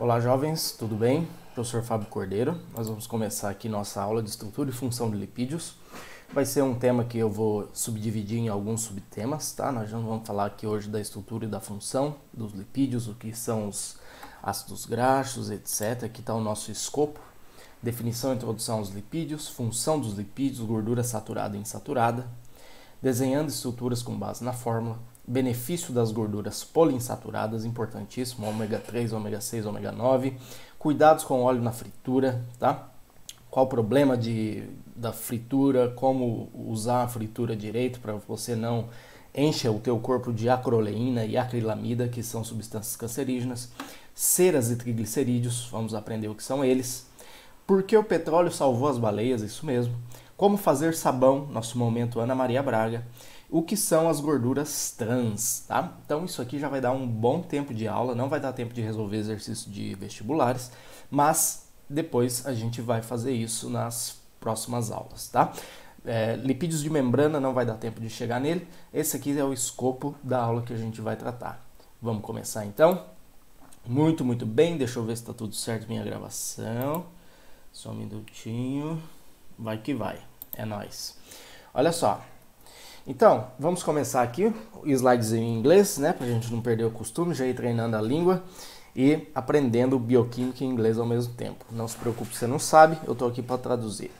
Olá, jovens, tudo bem? Professor Fábio Cordeiro. Nós vamos começar aqui nossa aula de estrutura e função de lipídios. Vai ser um tema que eu vou subdividir em alguns subtemas, tá? Nós vamos falar aqui hoje da estrutura e da função dos lipídios, o que são os ácidos graxos, etc. Aqui está o nosso escopo. Definição e introdução aos lipídios, função dos lipídios, gordura saturada e insaturada, desenhando estruturas com base na fórmula, benefício das gorduras poliinsaturadas, importantíssimo, ômega 3, ômega 6, ômega 9, cuidados com óleo na fritura, tá? Qual o problema de, da fritura, como usar a fritura direito para você não encha o teu corpo de acroleína e acrilamida, que são substâncias cancerígenas, ceras e triglicerídeos, vamos aprender o que são eles. Por que o petróleo salvou as baleias? Isso mesmo. Como fazer sabão, nosso momento Ana Maria Braga o que são as gorduras trans, tá? Então isso aqui já vai dar um bom tempo de aula, não vai dar tempo de resolver exercício de vestibulares, mas depois a gente vai fazer isso nas próximas aulas, tá? É, lipídios de membrana não vai dar tempo de chegar nele. Esse aqui é o escopo da aula que a gente vai tratar. Vamos começar então? Muito, muito bem. Deixa eu ver se está tudo certo minha gravação. Só um minutinho. Vai que vai. É nós. Olha só, então, vamos começar aqui o slidezinho em inglês, né? Para a gente não perder o costume, já ir treinando a língua e aprendendo bioquímica em inglês ao mesmo tempo. Não se preocupe, você não sabe, eu estou aqui para traduzir.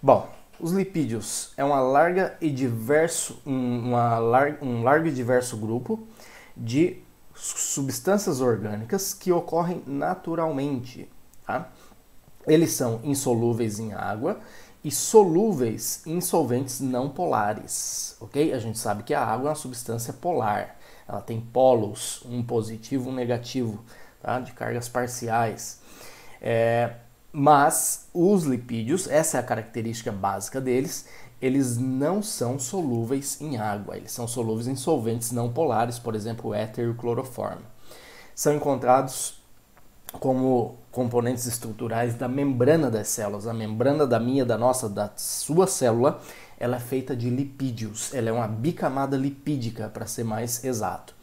Bom, os lipídios é uma larga e diverso, uma lar, um largo e diverso grupo de substâncias orgânicas que ocorrem naturalmente. Tá? Eles são insolúveis em água e solúveis em solventes não polares, ok? A gente sabe que a água é uma substância polar, ela tem polos, um positivo, um negativo, tá? de cargas parciais. É, mas os lipídios, essa é a característica básica deles, eles não são solúveis em água, eles são solúveis em solventes não polares, por exemplo, éter e cloroforme. São encontrados como componentes estruturais da membrana das células. A membrana da minha, da nossa, da sua célula, ela é feita de lipídios. Ela é uma bicamada lipídica, para ser mais exato.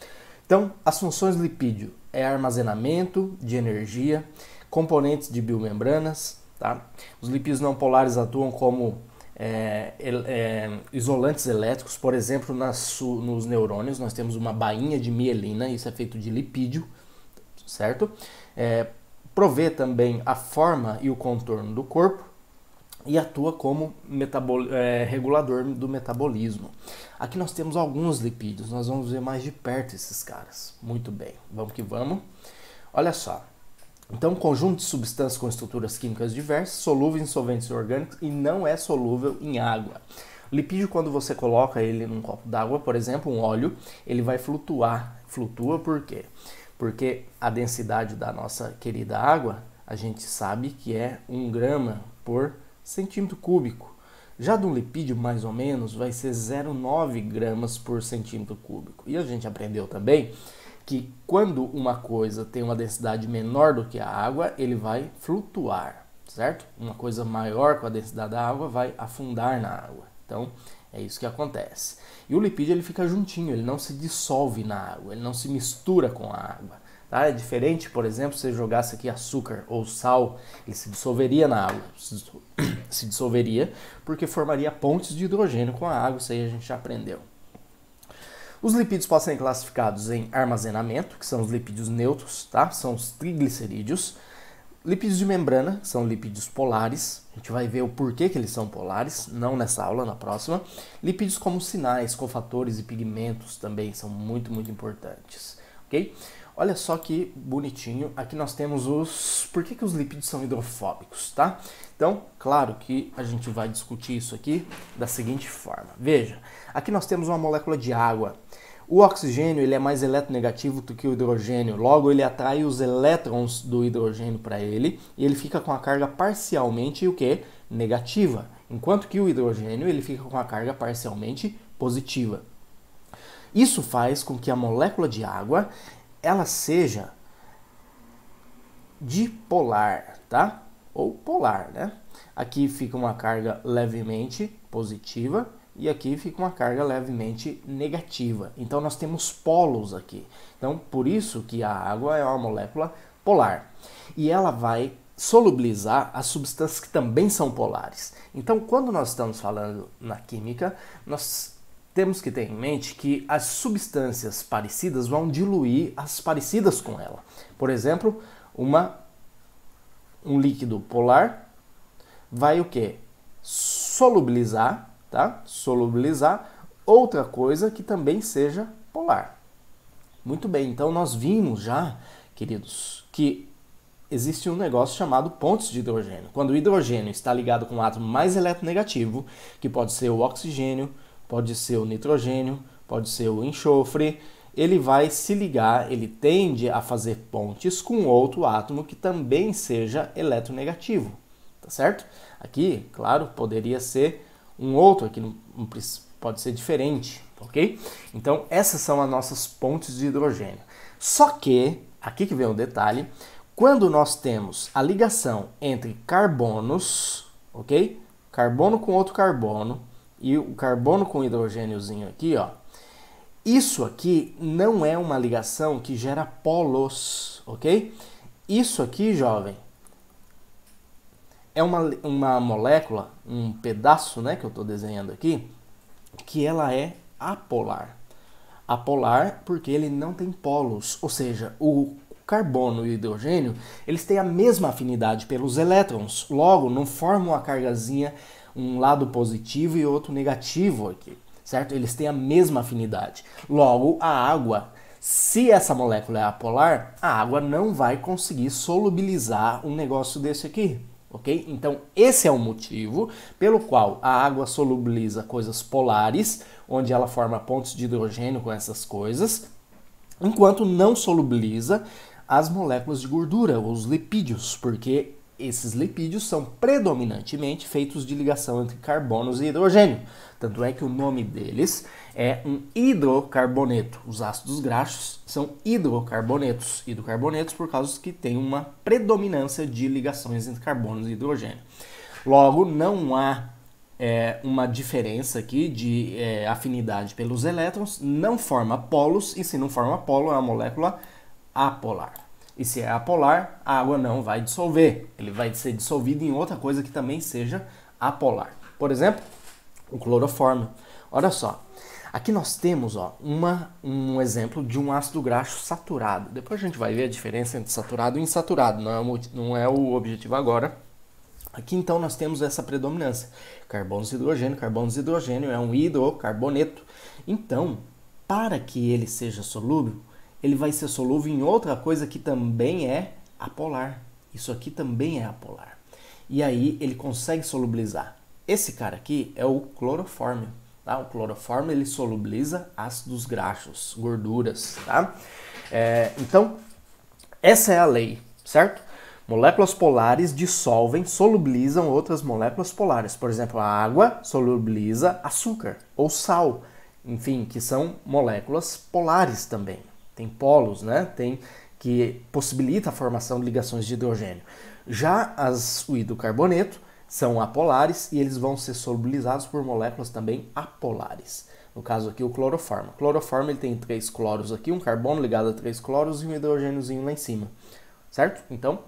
Então, as funções lipídio é armazenamento de energia, componentes de biomembranas, tá? Os lipídios não polares atuam como é, é, isolantes elétricos, por exemplo, nas, nos neurônios nós temos uma bainha de mielina, isso é feito de lipídio, certo? é, provê também a forma e o contorno do corpo e atua como é, regulador do metabolismo. Aqui nós temos alguns lipídios, nós vamos ver mais de perto esses caras. Muito bem, vamos que vamos. Olha só. Então, um conjunto de substâncias com estruturas químicas diversas, solúvel em solventes orgânicos e não é solúvel em água. Lipídio, quando você coloca ele num copo d'água, por exemplo, um óleo, ele vai flutuar. Flutua por quê? porque a densidade da nossa querida água a gente sabe que é 1 grama por centímetro cúbico. Já do lipídio, mais ou menos, vai ser 0,9 gramas por centímetro cúbico. E a gente aprendeu também que quando uma coisa tem uma densidade menor do que a água, ele vai flutuar, certo? Uma coisa maior com a densidade da água vai afundar na água. Então, é isso que acontece. E o lipídio ele fica juntinho, ele não se dissolve na água, ele não se mistura com a água. Tá? É diferente, por exemplo, se você jogasse aqui açúcar ou sal, ele se dissolveria na água, se dissolveria porque formaria pontes de hidrogênio com a água, isso aí a gente já aprendeu. Os lipídios podem ser classificados em armazenamento, que são os lipídios neutros, tá? são os triglicerídeos, Lípidos de membrana são lípidos polares. A gente vai ver o porquê que eles são polares, não nessa aula, na próxima. Lípidos como sinais, cofatores e pigmentos também são muito, muito importantes, ok? Olha só que bonitinho. Aqui nós temos os... Por que, que os lípidos são hidrofóbicos, tá? Então, claro que a gente vai discutir isso aqui da seguinte forma. Veja, aqui nós temos uma molécula de água. O oxigênio ele é mais eletronegativo do que o hidrogênio, logo ele atrai os elétrons do hidrogênio para ele e ele fica com a carga parcialmente o que negativa, enquanto que o hidrogênio ele fica com a carga parcialmente positiva. Isso faz com que a molécula de água ela seja dipolar, tá? Ou polar, né? Aqui fica uma carga levemente positiva e aqui fica uma carga levemente negativa. Então nós temos polos aqui. Então por isso que a água é uma molécula polar e ela vai solubilizar as substâncias que também são polares. Então quando nós estamos falando na química, nós temos que ter em mente que as substâncias parecidas vão diluir as parecidas com ela. Por exemplo, uma um líquido polar vai o que? Solubilizar tá? Solubilizar outra coisa que também seja polar. Muito bem, então nós vimos já, queridos, que existe um negócio chamado pontos de hidrogênio. Quando o hidrogênio está ligado com um átomo mais eletronegativo, que pode ser o oxigênio, pode ser o nitrogênio, pode ser o enxofre, ele vai se ligar, ele tende a fazer pontes com outro átomo que também seja eletronegativo, tá certo? Aqui, claro, poderia ser um outro, aqui pode ser diferente, ok? Então, essas são as nossas pontes de hidrogênio. Só que, aqui que vem o detalhe, quando nós temos a ligação entre carbonos, ok? Carbono com outro carbono e o carbono com hidrogêniozinho aqui, ó. Isso aqui não é uma ligação que gera polos, ok? Isso aqui, jovem, é uma, uma molécula, um pedaço né, que eu estou desenhando aqui, que ela é apolar. Apolar porque ele não tem polos, ou seja, o carbono e o hidrogênio, eles têm a mesma afinidade pelos elétrons, logo não formam a cargazinha um lado positivo e outro negativo aqui, certo? Eles têm a mesma afinidade. Logo, a água se essa molécula é apolar, a água não vai conseguir solubilizar um negócio desse aqui ok? Então, esse é o motivo pelo qual a água solubiliza coisas polares, onde ela forma pontos de hidrogênio com essas coisas, enquanto não solubiliza as moléculas de gordura, os lipídios, porque esses lipídios são predominantemente feitos de ligação entre carbonos e hidrogênio. Tanto é que o nome deles é um hidrocarboneto. Os ácidos graxos são hidrocarbonetos. Hidrocarbonetos por causa que tem uma predominância de ligações entre carbonos e hidrogênio. Logo, não há é, uma diferença aqui de é, afinidade pelos elétrons, não forma polos, e se não forma polo, é uma molécula apolar. E se é apolar, a água não vai dissolver. Ele vai ser dissolvido em outra coisa que também seja apolar. Por exemplo, o cloroformio. Olha só, Aqui nós temos ó, uma, um exemplo de um ácido graxo saturado. Depois a gente vai ver a diferença entre saturado e insaturado, não é, o, não é o objetivo agora. Aqui então nós temos essa predominância: carbono hidrogênio. carbono hidrogênio é um hidrocarboneto. Então, para que ele seja solúvel, ele vai ser solúvel em outra coisa que também é apolar. Isso aqui também é apolar. E aí ele consegue solubilizar. Esse cara aqui é o clorofórmio. Tá? O cloroforme ele solubiliza ácidos graxos, gorduras. Tá? É, então, essa é a lei, certo? Moléculas polares dissolvem, solubilizam outras moléculas polares. Por exemplo, a água solubiliza açúcar ou sal, enfim, que são moléculas polares também. Tem polos, né? Tem que possibilita a formação de ligações de hidrogênio. Já as, o hidrocarboneto são apolares e eles vão ser solubilizados por moléculas também apolares. No caso aqui, o cloroformo. O cloroformo ele tem três cloros aqui, um carbono ligado a três cloros e um hidrogêniozinho lá em cima. Certo? Então,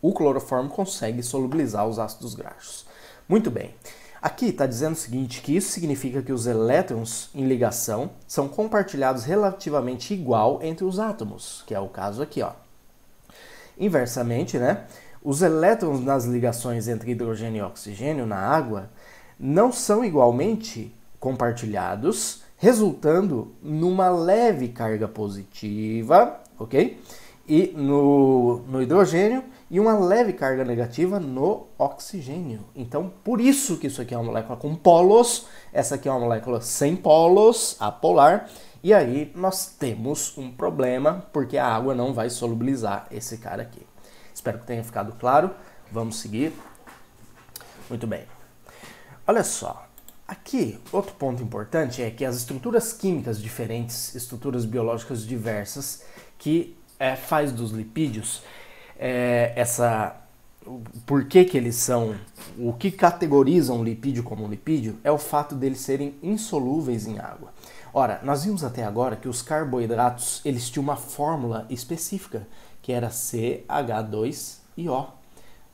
o cloroformo consegue solubilizar os ácidos graxos. Muito bem. Aqui está dizendo o seguinte, que isso significa que os elétrons em ligação são compartilhados relativamente igual entre os átomos, que é o caso aqui. Ó. Inversamente, né? Os elétrons nas ligações entre hidrogênio e oxigênio na água não são igualmente compartilhados, resultando numa leve carga positiva, ok? E no, no hidrogênio e uma leve carga negativa no oxigênio. Então, por isso que isso aqui é uma molécula com polos, essa aqui é uma molécula sem polos, apolar, e aí nós temos um problema, porque a água não vai solubilizar esse cara aqui. Espero que tenha ficado claro. Vamos seguir. Muito bem. Olha só. Aqui, outro ponto importante é que as estruturas químicas diferentes, estruturas biológicas diversas, que é, faz dos lipídios é, essa por que, que, eles são, o que categoriza um lipídio como um lipídio é o fato deles serem insolúveis em água. Ora, nós vimos até agora que os carboidratos eles tinham uma fórmula específica que era CH2IO,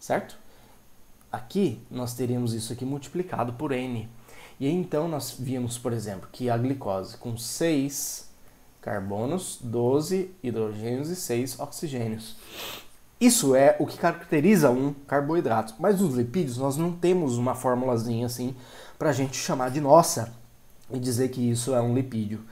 certo? Aqui nós teríamos isso aqui multiplicado por N. E então nós vimos, por exemplo, que a glicose com 6 carbonos, 12 hidrogênios e 6 oxigênios. Isso é o que caracteriza um carboidrato. Mas os lipídios nós não temos uma formulazinha assim para a gente chamar de nossa e dizer que isso é um lipídio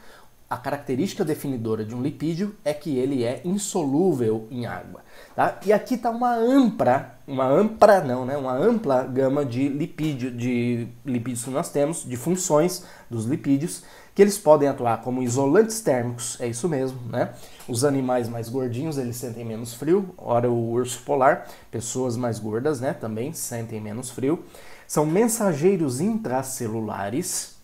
a característica definidora de um lipídio é que ele é insolúvel em água. Tá? E aqui está uma ampla, uma ampla não, né? Uma ampla gama de lipídio, de lipídios que nós temos, de funções dos lipídios, que eles podem atuar como isolantes térmicos, é isso mesmo, né? Os animais mais gordinhos, eles sentem menos frio, ora o urso polar, pessoas mais gordas, né, também sentem menos frio. São mensageiros intracelulares,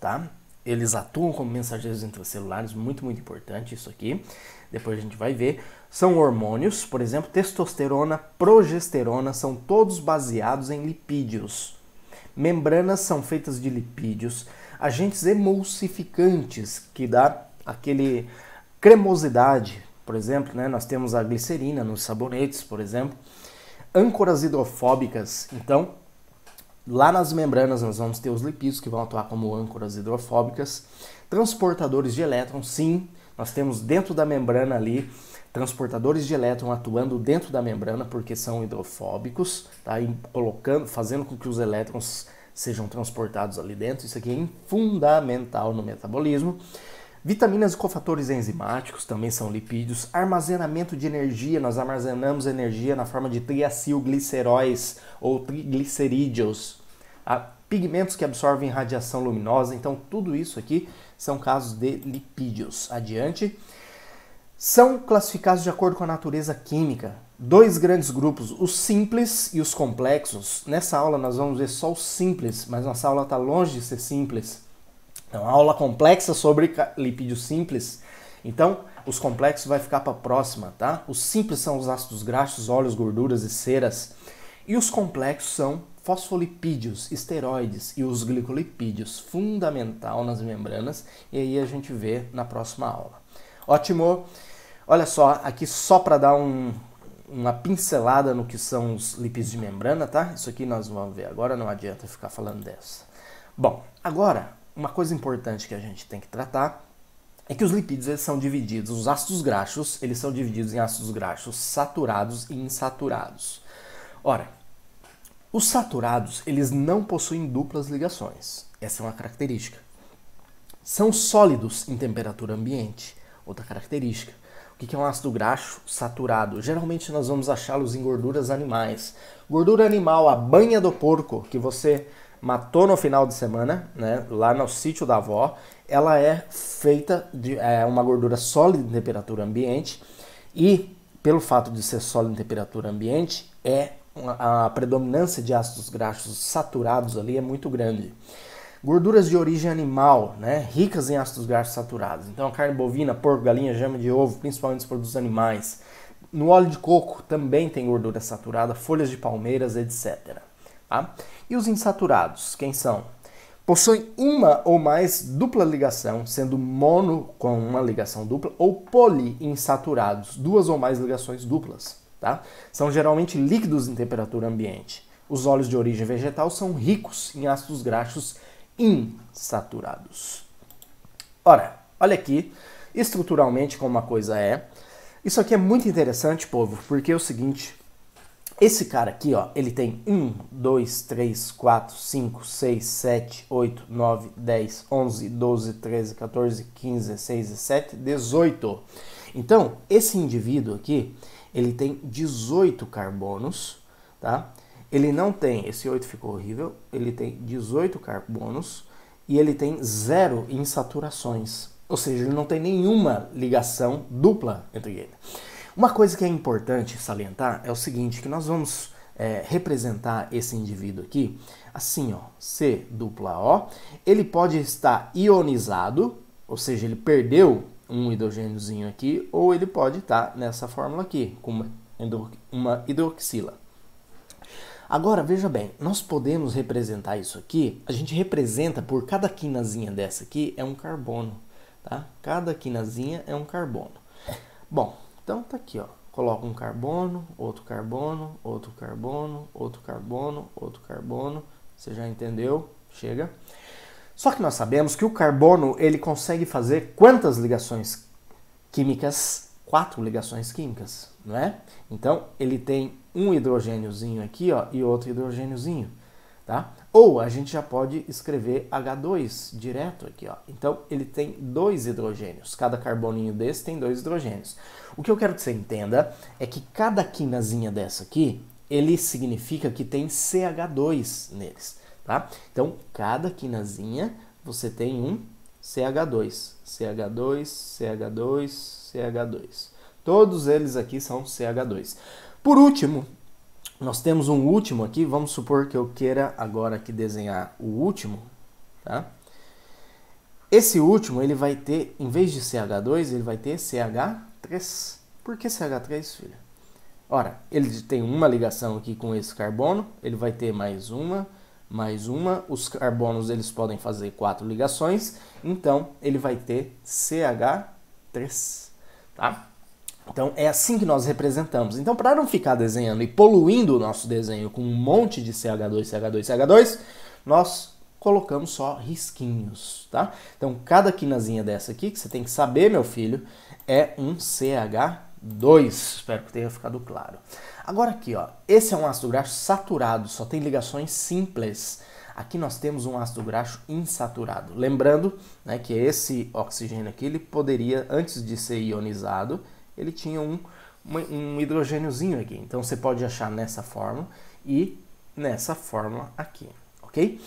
tá? eles atuam como mensageiros intracelulares, muito, muito importante isso aqui. Depois a gente vai ver. São hormônios, por exemplo, testosterona, progesterona, são todos baseados em lipídios. Membranas são feitas de lipídios. Agentes emulsificantes, que dá aquele cremosidade, por exemplo, né? nós temos a glicerina nos sabonetes, por exemplo. Âncoras hidrofóbicas, então, Lá nas membranas nós vamos ter os lipídios que vão atuar como âncoras hidrofóbicas, transportadores de elétron, sim, nós temos dentro da membrana ali transportadores de elétron atuando dentro da membrana porque são hidrofóbicos, tá? E colocando, fazendo com que os elétrons sejam transportados ali dentro. Isso aqui é fundamental no metabolismo. Vitaminas e cofatores enzimáticos também são lipídios. Armazenamento de energia, nós armazenamos energia na forma de triacilgliceróis ou triglicerídeos. pigmentos que absorvem radiação luminosa, então tudo isso aqui são casos de lipídios. Adiante. São classificados de acordo com a natureza química. Dois grandes grupos, os simples e os complexos. Nessa aula nós vamos ver só os simples, mas nossa aula está longe de ser simples. É então, uma aula complexa sobre lipídios simples. Então, os complexos vai ficar para a próxima, tá? Os simples são os ácidos graxos, óleos, gorduras e ceras. E os complexos são fosfolipídios, esteroides e os glicolipídios, fundamental nas membranas. E aí a gente vê na próxima aula. Ótimo! Olha só, aqui só para dar um, uma pincelada no que são os lipídios de membrana, tá? Isso aqui nós vamos ver agora, não adianta ficar falando dessa. Bom, agora uma coisa importante que a gente tem que tratar é que os lipídios eles são divididos, os ácidos graxos, eles são divididos em ácidos graxos saturados e insaturados. Ora, os saturados, eles não possuem duplas ligações. Essa é uma característica. São sólidos em temperatura ambiente, outra característica. O que é um ácido graxo saturado? Geralmente nós vamos achá-los em gorduras animais. Gordura animal, a banha do porco, que você matou no final de semana, né, lá no sítio da avó, ela é feita de é uma gordura sólida em temperatura ambiente e pelo fato de ser sólida em temperatura ambiente é a predominância de ácidos graxos saturados ali é muito grande. Gorduras de origem animal, né, ricas em ácidos graxos saturados. Então, carne bovina, porco, galinha, gema de ovo, principalmente os produtos animais. No óleo de coco também tem gordura saturada, folhas de palmeiras, etc. Tá? E os insaturados, quem são? Possuem uma ou mais dupla ligação, sendo mono com uma ligação dupla, ou poliinsaturados, duas ou mais ligações duplas. Tá? São geralmente líquidos em temperatura ambiente. Os óleos de origem vegetal são ricos em ácidos graxos insaturados. Ora, olha aqui, estruturalmente como uma coisa é. Isso aqui é muito interessante, povo, porque é o seguinte, esse cara aqui, ó, ele tem 1, 2, 3, 4, 5, 6, 7, 8, 9, 10, 11, 12, 13, 14, 15, 16, 17, 18. Então, esse indivíduo aqui, ele tem 18 carbonos, tá? Ele não tem, esse 8 ficou horrível, ele tem 18 carbonos e ele tem zero insaturações. Ou seja, ele não tem nenhuma ligação dupla entre eles. Uma coisa que é importante salientar é o seguinte, que nós vamos é, representar esse indivíduo aqui assim, ó, C dupla O. Ele pode estar ionizado, ou seja, ele perdeu um hidrogêniozinho aqui, ou ele pode estar nessa fórmula aqui, com uma hidroxila. Agora, veja bem, nós podemos representar isso aqui, a gente representa por cada quinazinha dessa aqui é um carbono, tá? Cada quinazinha é um carbono. Bom, então tá aqui, ó. Coloca um carbono, outro carbono, outro carbono, outro carbono, outro carbono. Você já entendeu? Chega. Só que nós sabemos que o carbono ele consegue fazer quantas ligações químicas? Quatro ligações químicas, não é? Então ele tem um hidrogêniozinho aqui, ó, e outro hidrogêniozinho, tá? Ou a gente já pode escrever H2 direto aqui, ó. Então ele tem dois hidrogênios. Cada carboninho desse tem dois hidrogênios. O que eu quero que você entenda é que cada quinazinha dessa aqui, ele significa que tem CH2 neles, tá? Então cada quinazinha você tem um CH2, CH2, CH2, CH2. Todos eles aqui são CH2. Por último, nós temos um último aqui, vamos supor que eu queira agora aqui desenhar o último, tá? Esse último, ele vai ter, em vez de CH2, ele vai ter CH3. Por que CH3, filha? Ora, ele tem uma ligação aqui com esse carbono, ele vai ter mais uma, mais uma. Os carbonos, eles podem fazer quatro ligações, então ele vai ter CH3, tá? Então é assim que nós representamos. Então, para não ficar desenhando e poluindo o nosso desenho com um monte de CH2, CH2, CH2, nós colocamos só risquinhos, tá? Então, cada quinazinha dessa aqui, que você tem que saber, meu filho, é um CH2. Espero que tenha ficado claro. Agora aqui, ó, esse é um ácido graxo saturado, só tem ligações simples. Aqui nós temos um ácido graxo insaturado. Lembrando né, que esse oxigênio aqui, ele poderia, antes de ser ionizado, ele tinha um, um hidrogêniozinho aqui. Então você pode achar nessa fórmula e nessa fórmula aqui, ok?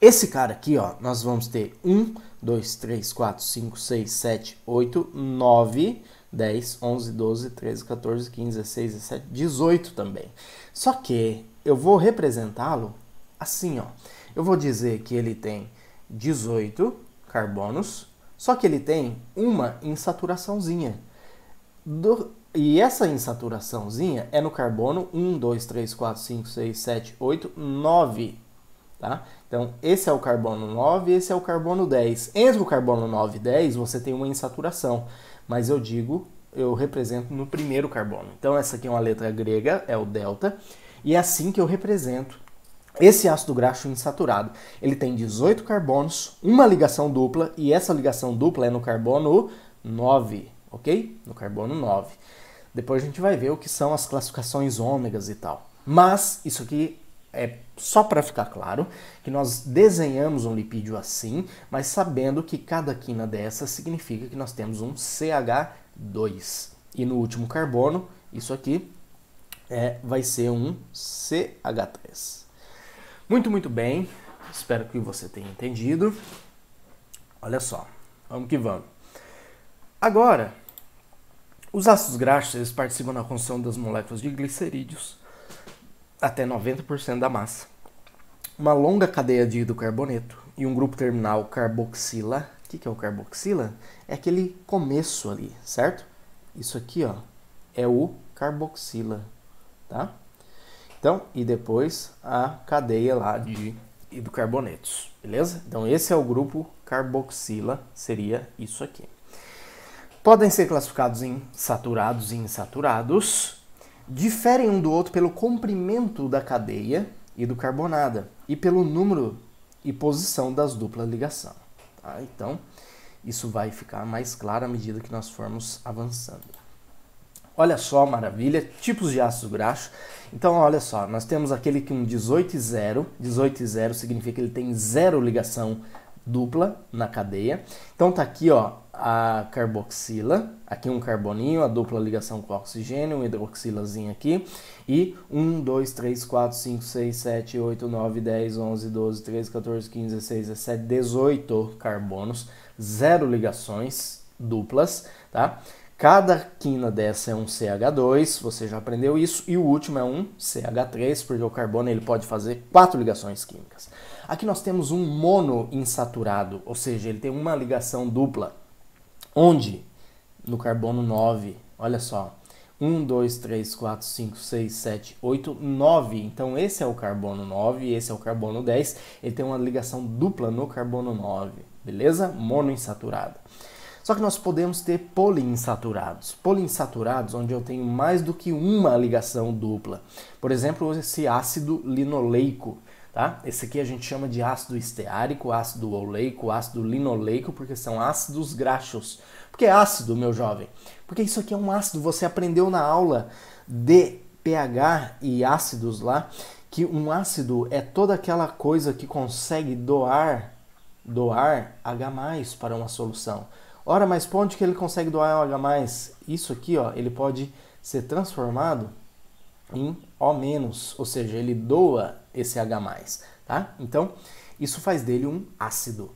Esse cara aqui, ó, nós vamos ter 1, 2, 3, 4, 5, 6, 7, 8, 9, 10, 11, 12, 13, 14, 15, 16, 17, 18 também. Só que eu vou representá-lo assim, ó. Eu vou dizer que ele tem 18 carbonos, só que ele tem uma insaturaçãozinha. Do, e essa insaturaçãozinha é no carbono 1, 2, 3, 4, 5, 6, 7, 8, 9. Tá? Então, esse é o carbono 9 esse é o carbono 10. Entre o carbono 9 e 10, você tem uma insaturação. Mas eu digo, eu represento no primeiro carbono. Então, essa aqui é uma letra grega, é o delta. E é assim que eu represento esse ácido graxo insaturado. Ele tem 18 carbonos, uma ligação dupla, e essa ligação dupla é no carbono 9 ok? No carbono 9. Depois a gente vai ver o que são as classificações ômegas e tal. Mas isso aqui é só para ficar claro que nós desenhamos um lipídio assim, mas sabendo que cada quina dessa significa que nós temos um CH2. E no último carbono, isso aqui é, vai ser um CH3. Muito, muito bem. Espero que você tenha entendido. Olha só, vamos que vamos. Agora, os ácidos graxos eles participam na construção das moléculas de glicerídeos, até 90% da massa. Uma longa cadeia de hidrocarboneto e um grupo terminal carboxila. O que, que é o carboxila? É aquele começo ali, certo? Isso aqui ó, é o carboxila. Tá? Então, e depois a cadeia lá de hidrocarbonetos, beleza? Então esse é o grupo carboxila, seria isso aqui podem ser classificados em saturados e insaturados, diferem um do outro pelo comprimento da cadeia e do carbonada e pelo número e posição das duplas ligação. Tá? Então, isso vai ficar mais claro à medida que nós formos avançando. Olha só, maravilha, tipos de ácido graxo. Então, olha só, nós temos aquele um 18 e 0. 18 e 0 significa que ele tem zero ligação dupla na cadeia. Então tá aqui ó, a carboxila, aqui um carboninho, a dupla ligação com oxigênio, um hidroxilazinho aqui, e 1, 2, 3, 4, 5, 6, 7, 8, 9, 10, 11, 12, 13, 14, 15, 16, 17, 18 carbonos, zero ligações duplas, tá? Cada quina dessa é um CH2, você já aprendeu isso, e o último é um CH3, porque o carbono ele pode fazer quatro ligações químicas. Aqui nós temos um monoinsaturado, ou seja, ele tem uma ligação dupla. Onde? No carbono 9. Olha só. 1, 2, 3, 4, 5, 6, 7, 8, 9. Então esse é o carbono 9 e esse é o carbono 10. Ele tem uma ligação dupla no carbono 9, beleza? Monoinsaturado. Só que nós podemos ter poliinsaturados. Poliinsaturados onde eu tenho mais do que uma ligação dupla. Por exemplo, esse ácido linoleico. Tá? Esse aqui a gente chama de ácido esteárico, ácido oleico, ácido linoleico, porque são ácidos graxos. Por que ácido, meu jovem? Porque isso aqui é um ácido. Você aprendeu na aula de pH e ácidos lá que um ácido é toda aquela coisa que consegue doar doar H+ para uma solução. Ora, mas onde que ele consegue doar o H+, isso aqui, ó, ele pode ser transformado em O-, ou seja, ele doa esse H+, tá? Então, isso faz dele um ácido.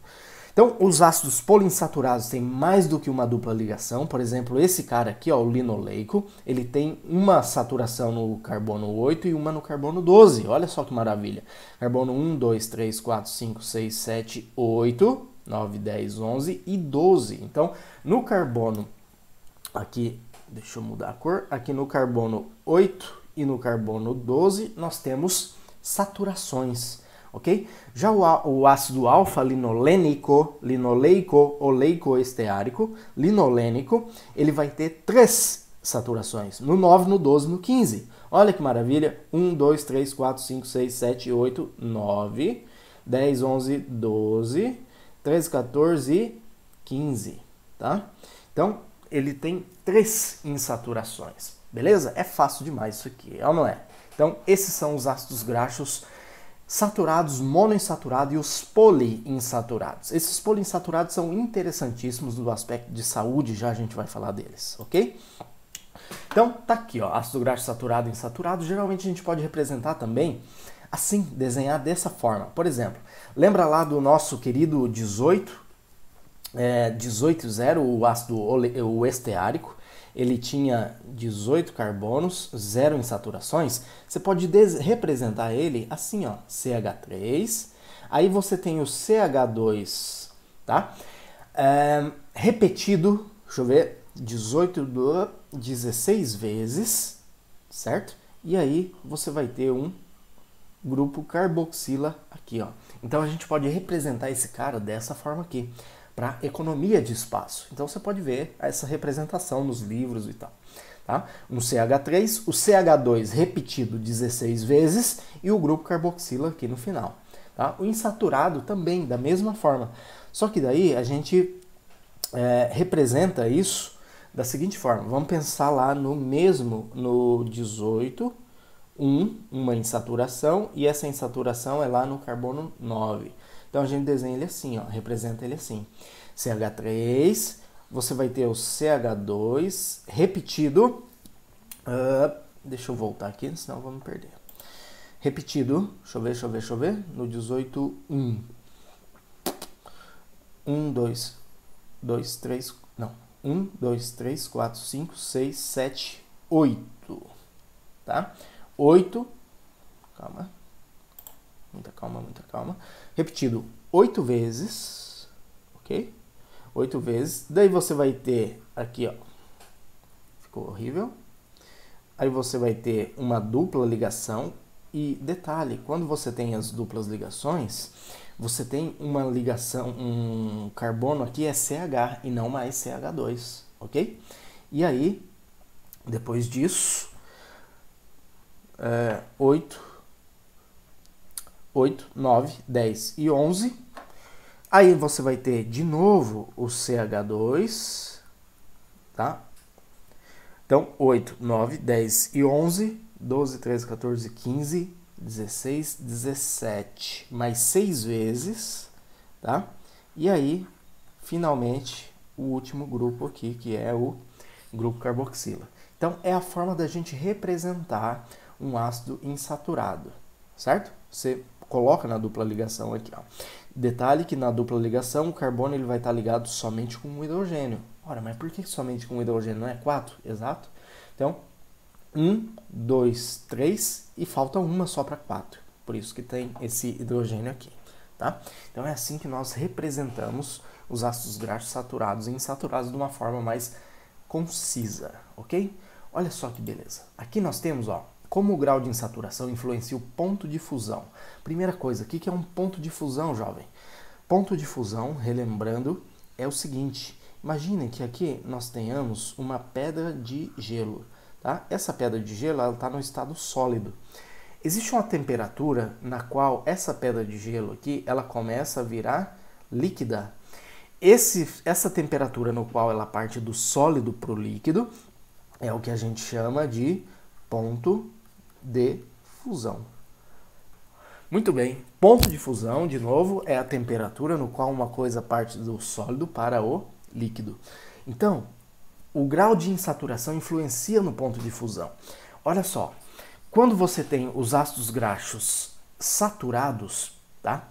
Então, os ácidos poliinsaturados têm mais do que uma dupla ligação. Por exemplo, esse cara aqui, ó, o linoleico, ele tem uma saturação no carbono 8 e uma no carbono 12. Olha só que maravilha. Carbono 1, 2, 3, 4, 5, 6, 7, 8, 9, 10, 11 e 12. Então, no carbono aqui, deixa eu mudar a cor, aqui no carbono 8 e no carbono 12 nós temos saturações, ok? Já o, o ácido alfa-linolênico, linoleico, oleico oleicoesteárico, linolênico, ele vai ter três saturações, no 9, no 12, no 15. Olha que maravilha, 1, 2, 3, 4, 5, 6, 7, 8, 9, 10, 11, 12, 13, 14 e 15, tá? Então, ele tem três insaturações, beleza? É fácil demais isso aqui, é ou não é? Então, esses são os ácidos graxos saturados, monoinsaturados e os poliinsaturados. Esses poliinsaturados são interessantíssimos do aspecto de saúde, já a gente vai falar deles, ok? Então, tá aqui, ó, ácido graxo saturado e insaturado. Geralmente a gente pode representar também assim, desenhar dessa forma. Por exemplo, lembra lá do nosso querido 18, é, 18,0, o ácido o esteárico, ele tinha 18 carbonos, zero insaturações, você pode representar ele assim, ó, CH3. Aí você tem o CH2, tá? É, repetido, deixa eu ver, 18 do 16 vezes, certo? E aí você vai ter um grupo carboxila aqui, ó. Então a gente pode representar esse cara dessa forma aqui para economia de espaço. Então você pode ver essa representação nos livros e tal. Tá? Um CH3, o CH2 repetido 16 vezes e o grupo carboxila aqui no final. Tá? O insaturado também, da mesma forma. Só que daí a gente é, representa isso da seguinte forma. Vamos pensar lá no mesmo, no 18, 1, uma insaturação, e essa insaturação é lá no carbono 9. Então a gente desenha ele assim, ó, representa ele assim. CH3, você vai ter o CH2 repetido. Uh, deixa eu voltar aqui, senão vamos perder. Repetido, deixa eu ver, deixa eu ver, deixa eu ver. No 18, 1. 1, 2, 2, 3, não. 1, 2, 3, 4, 5, 6, 7, 8. Tá? 8, calma, Muita calma, muita calma. Repetido oito vezes, ok? Oito vezes. Daí você vai ter aqui, ó. Ficou horrível. Aí você vai ter uma dupla ligação. E detalhe, quando você tem as duplas ligações, você tem uma ligação, um carbono aqui é CH e não mais CH2, ok? E aí, depois disso, é, 8, 9, 10 e 11. Aí você vai ter de novo o CH2, tá? Então, 8, 9, 10 e 11, 12, 13, 14, 15, 16, 17, mais 6 vezes, tá? E aí, finalmente, o último grupo aqui, que é o grupo carboxila. Então, é a forma da gente representar um ácido insaturado, certo? Você coloca na dupla ligação aqui. Ó. Detalhe que na dupla ligação o carbono ele vai estar tá ligado somente com o hidrogênio. Ora, mas por que somente com o hidrogênio? Não é 4? Exato. Então, 1, 2, 3 e falta uma só para 4. Por isso que tem esse hidrogênio aqui. Tá? Então é assim que nós representamos os ácidos graxos saturados e insaturados de uma forma mais concisa, ok? Olha só que beleza. Aqui nós temos, ó, como o grau de insaturação influencia o ponto de fusão? Primeira coisa, o que é um ponto de fusão, jovem? Ponto de fusão, relembrando, é o seguinte: imaginem que aqui nós tenhamos uma pedra de gelo. Tá? Essa pedra de gelo está no estado sólido. Existe uma temperatura na qual essa pedra de gelo aqui ela começa a virar líquida. Esse, essa temperatura no qual ela parte do sólido para o líquido é o que a gente chama de ponto de fusão. Muito bem. Ponto de fusão, de novo, é a temperatura no qual uma coisa parte do sólido para o líquido. Então, o grau de insaturação influencia no ponto de fusão. Olha só, quando você tem os ácidos graxos saturados, tá?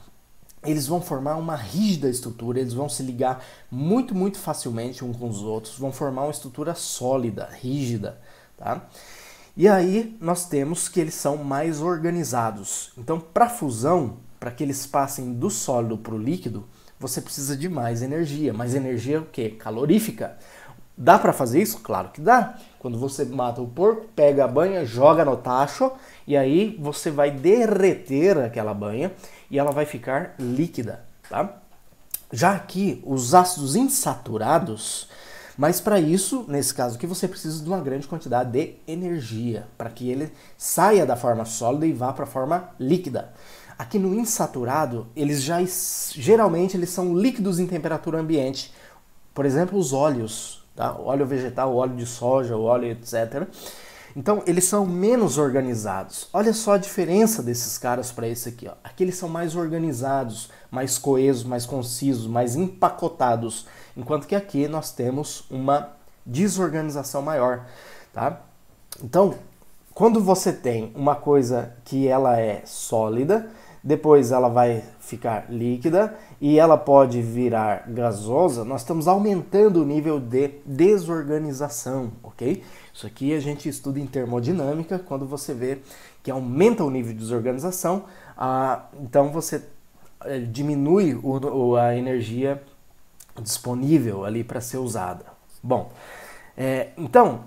Eles vão formar uma rígida estrutura, eles vão se ligar muito, muito facilmente um com os outros, vão formar uma estrutura sólida, rígida, tá? E aí nós temos que eles são mais organizados. Então, para fusão, para que eles passem do sólido para o líquido, você precisa de mais energia. Mais energia é o quê? Calorífica. Dá para fazer isso? Claro que dá. Quando você mata o porco, pega a banha, joga no tacho e aí você vai derreter aquela banha e ela vai ficar líquida, tá? Já aqui, os ácidos insaturados, mas para isso, nesse caso aqui, você precisa de uma grande quantidade de energia para que ele saia da forma sólida e vá para a forma líquida. Aqui no insaturado, eles já geralmente eles são líquidos em temperatura ambiente. Por exemplo, os óleos, tá? óleo vegetal, óleo de soja, óleo etc. Então, eles são menos organizados. Olha só a diferença desses caras para esse aqui. Ó. Aqui eles são mais organizados, mais coesos, mais concisos, mais empacotados enquanto que aqui nós temos uma desorganização maior, tá? Então, quando você tem uma coisa que ela é sólida, depois ela vai ficar líquida e ela pode virar gasosa, nós estamos aumentando o nível de desorganização, ok? Isso aqui a gente estuda em termodinâmica, quando você vê que aumenta o nível de desorganização, ah, então você eh, diminui o, a energia disponível ali para ser usada. Bom, é, então,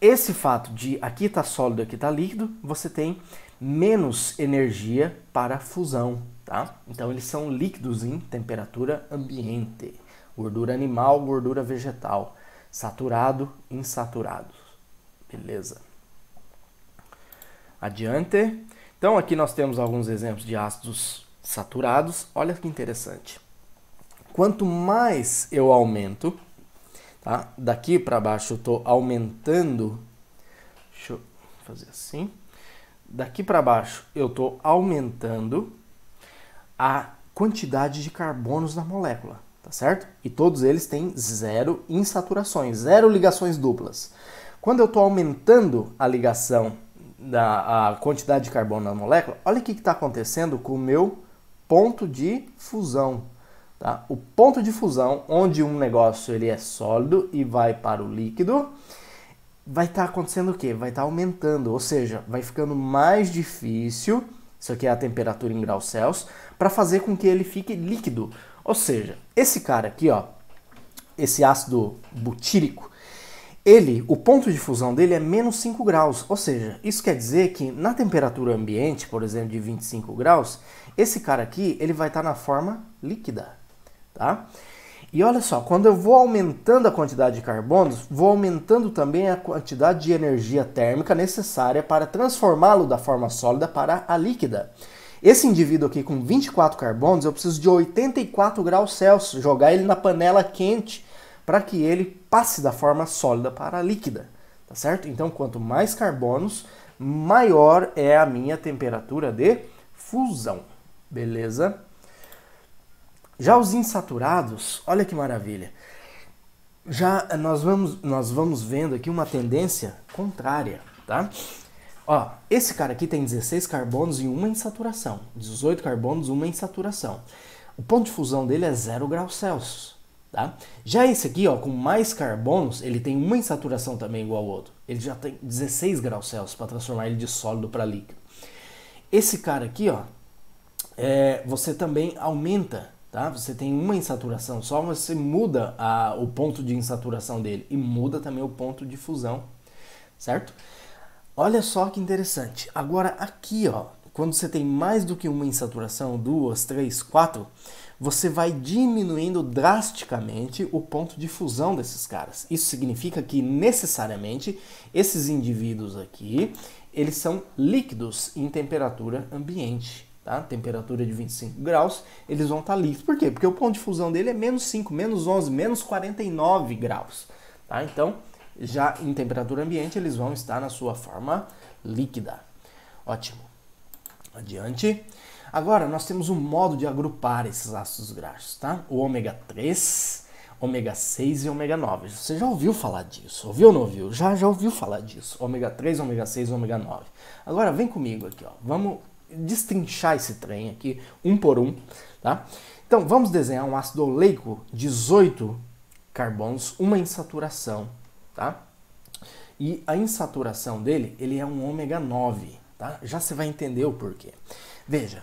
esse fato de aqui está sólido, aqui está líquido, você tem menos energia para fusão, tá? Então eles são líquidos em temperatura ambiente, gordura animal, gordura vegetal, saturado, insaturado, beleza? Adiante. Então aqui nós temos alguns exemplos de ácidos saturados. Olha que interessante. Quanto mais eu aumento, tá? Daqui para baixo eu estou aumentando. Deixa eu fazer assim. Daqui para baixo eu estou aumentando a quantidade de carbonos na molécula, tá certo? E todos eles têm zero insaturações, zero ligações duplas. Quando eu estou aumentando a ligação da a quantidade de carbono na molécula, olha o que está acontecendo com o meu ponto de fusão. Tá? O ponto de fusão, onde um negócio ele é sólido e vai para o líquido, vai estar tá acontecendo o quê? Vai estar tá aumentando, ou seja, vai ficando mais difícil, isso aqui é a temperatura em graus Celsius, para fazer com que ele fique líquido. Ou seja, esse cara aqui, ó, esse ácido butírico, ele, o ponto de fusão dele é menos 5 graus, ou seja, isso quer dizer que na temperatura ambiente, por exemplo, de 25 graus, esse cara aqui ele vai estar tá na forma líquida tá? E olha só, quando eu vou aumentando a quantidade de carbonos, vou aumentando também a quantidade de energia térmica necessária para transformá-lo da forma sólida para a líquida. Esse indivíduo aqui com 24 carbonos, eu preciso de 84 graus Celsius, jogar ele na panela quente para que ele passe da forma sólida para a líquida, tá certo? Então, quanto mais carbonos, maior é a minha temperatura de fusão, beleza? Já os insaturados, olha que maravilha. Já eh, nós vamos, nós vamos vendo aqui uma tendência contrária, tá? Ó, esse cara aqui tem 16 carbonos e uma insaturação, 18 carbonos, uma insaturação. O ponto de fusão dele é 0 graus Celsius, tá? Já esse aqui, ó, com mais carbonos, ele tem uma insaturação também igual ao outro. Ele já tem 16 graus Celsius para transformar ele de sólido para líquido. Esse cara aqui, ó, é, você também aumenta Tá? Você tem uma insaturação só, você muda a, o ponto de insaturação dele e muda também o ponto de fusão, certo? Olha só que interessante. Agora aqui, ó, quando você tem mais do que uma insaturação, duas, três, quatro, você vai diminuindo drasticamente o ponto de fusão desses caras. Isso significa que necessariamente esses indivíduos aqui, eles são líquidos em temperatura ambiente tá? temperatura de 25 graus, eles vão estar tá livres. Por quê? Porque o ponto de fusão dele é menos 5, menos 11, menos 49 graus. Tá? Então, já em temperatura ambiente, eles vão estar na sua forma líquida. Ótimo. Adiante. Agora, nós temos um modo de agrupar esses ácidos graxos, tá? O ômega 3, ômega 6 e ômega 9. Você já ouviu falar disso? Ouviu ou não ouviu? Já, já ouviu falar disso. Ômega 3, ômega 6, ômega 9. Agora, vem comigo aqui, ó. Vamos destrinchar esse trem aqui, um por um, tá? Então, vamos desenhar um ácido oleico, 18 carbonos, uma insaturação, tá? E a insaturação dele, ele é um ômega 9, tá? Já você vai entender o porquê. Veja,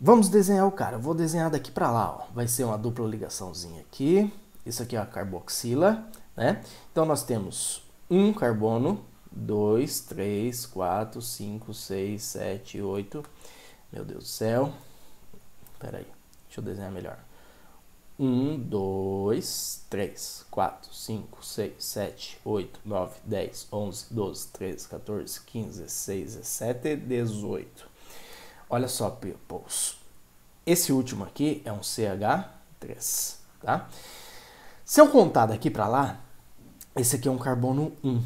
vamos desenhar o cara. Eu vou desenhar daqui para lá, ó. Vai ser uma dupla ligaçãozinha aqui. Isso aqui é a carboxila, né? Então, nós temos um carbono, 2, 3, 4, 5, 6, 7, 8. Meu Deus do céu. Pera aí, deixa eu desenhar melhor. 1, 2, 3, 4, 5, 6, 7, 8, 9, 10, 11, 12, 13, 14, 15, 16, 17, 18. Olha só, peoples. Esse último aqui é um CH3, tá? Se eu contar daqui para lá, esse aqui é um carbono 1.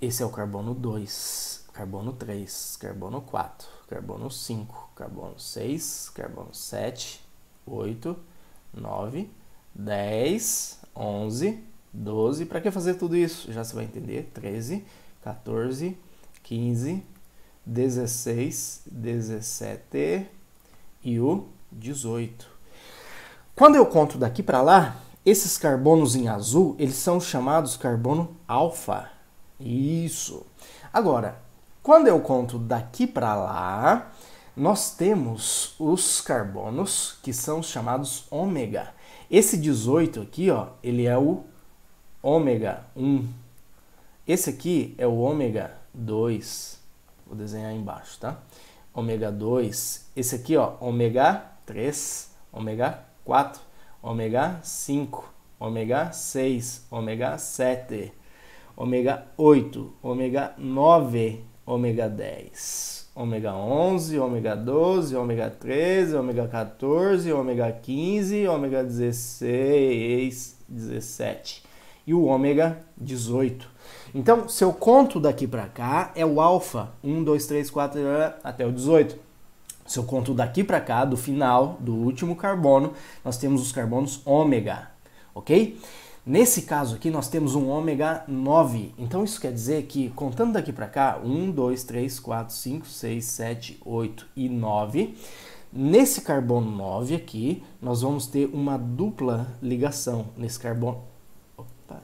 Esse é o carbono 2, carbono 3, carbono 4, carbono 5, carbono 6, carbono 7, 8, 9, 10, 11, 12. Para que fazer tudo isso? Já você vai entender. 13, 14, 15, 16, 17 e o 18. Quando eu conto daqui para lá, esses carbonos em azul, eles são chamados carbono alfa. Isso. Agora, quando eu conto daqui para lá, nós temos os carbonos, que são chamados ômega. Esse 18 aqui, ó, ele é o ômega 1. Esse aqui é o ômega 2. Vou desenhar embaixo, tá? Ômega 2. Esse aqui, ó, ômega 3, ômega 4, ômega 5, ômega 6, ômega 7 ômega 8, ômega 9, ômega 10, ômega 11, ômega 12, ômega 13, ômega 14, ômega 15, ômega 16, 17 e o ômega 18. Então, se eu conto daqui para cá, é o alfa, 1, 2, 3, 4, até o 18. Se eu conto daqui para cá, do final, do último carbono, nós temos os carbonos ômega, ok? Nesse caso aqui nós temos um ômega 9, então isso quer dizer que contando daqui para cá, 1, 2, 3, 4, 5, 6, 7, 8 e 9, nesse carbono 9 aqui nós vamos ter uma dupla ligação nesse carbono. Opa. Vou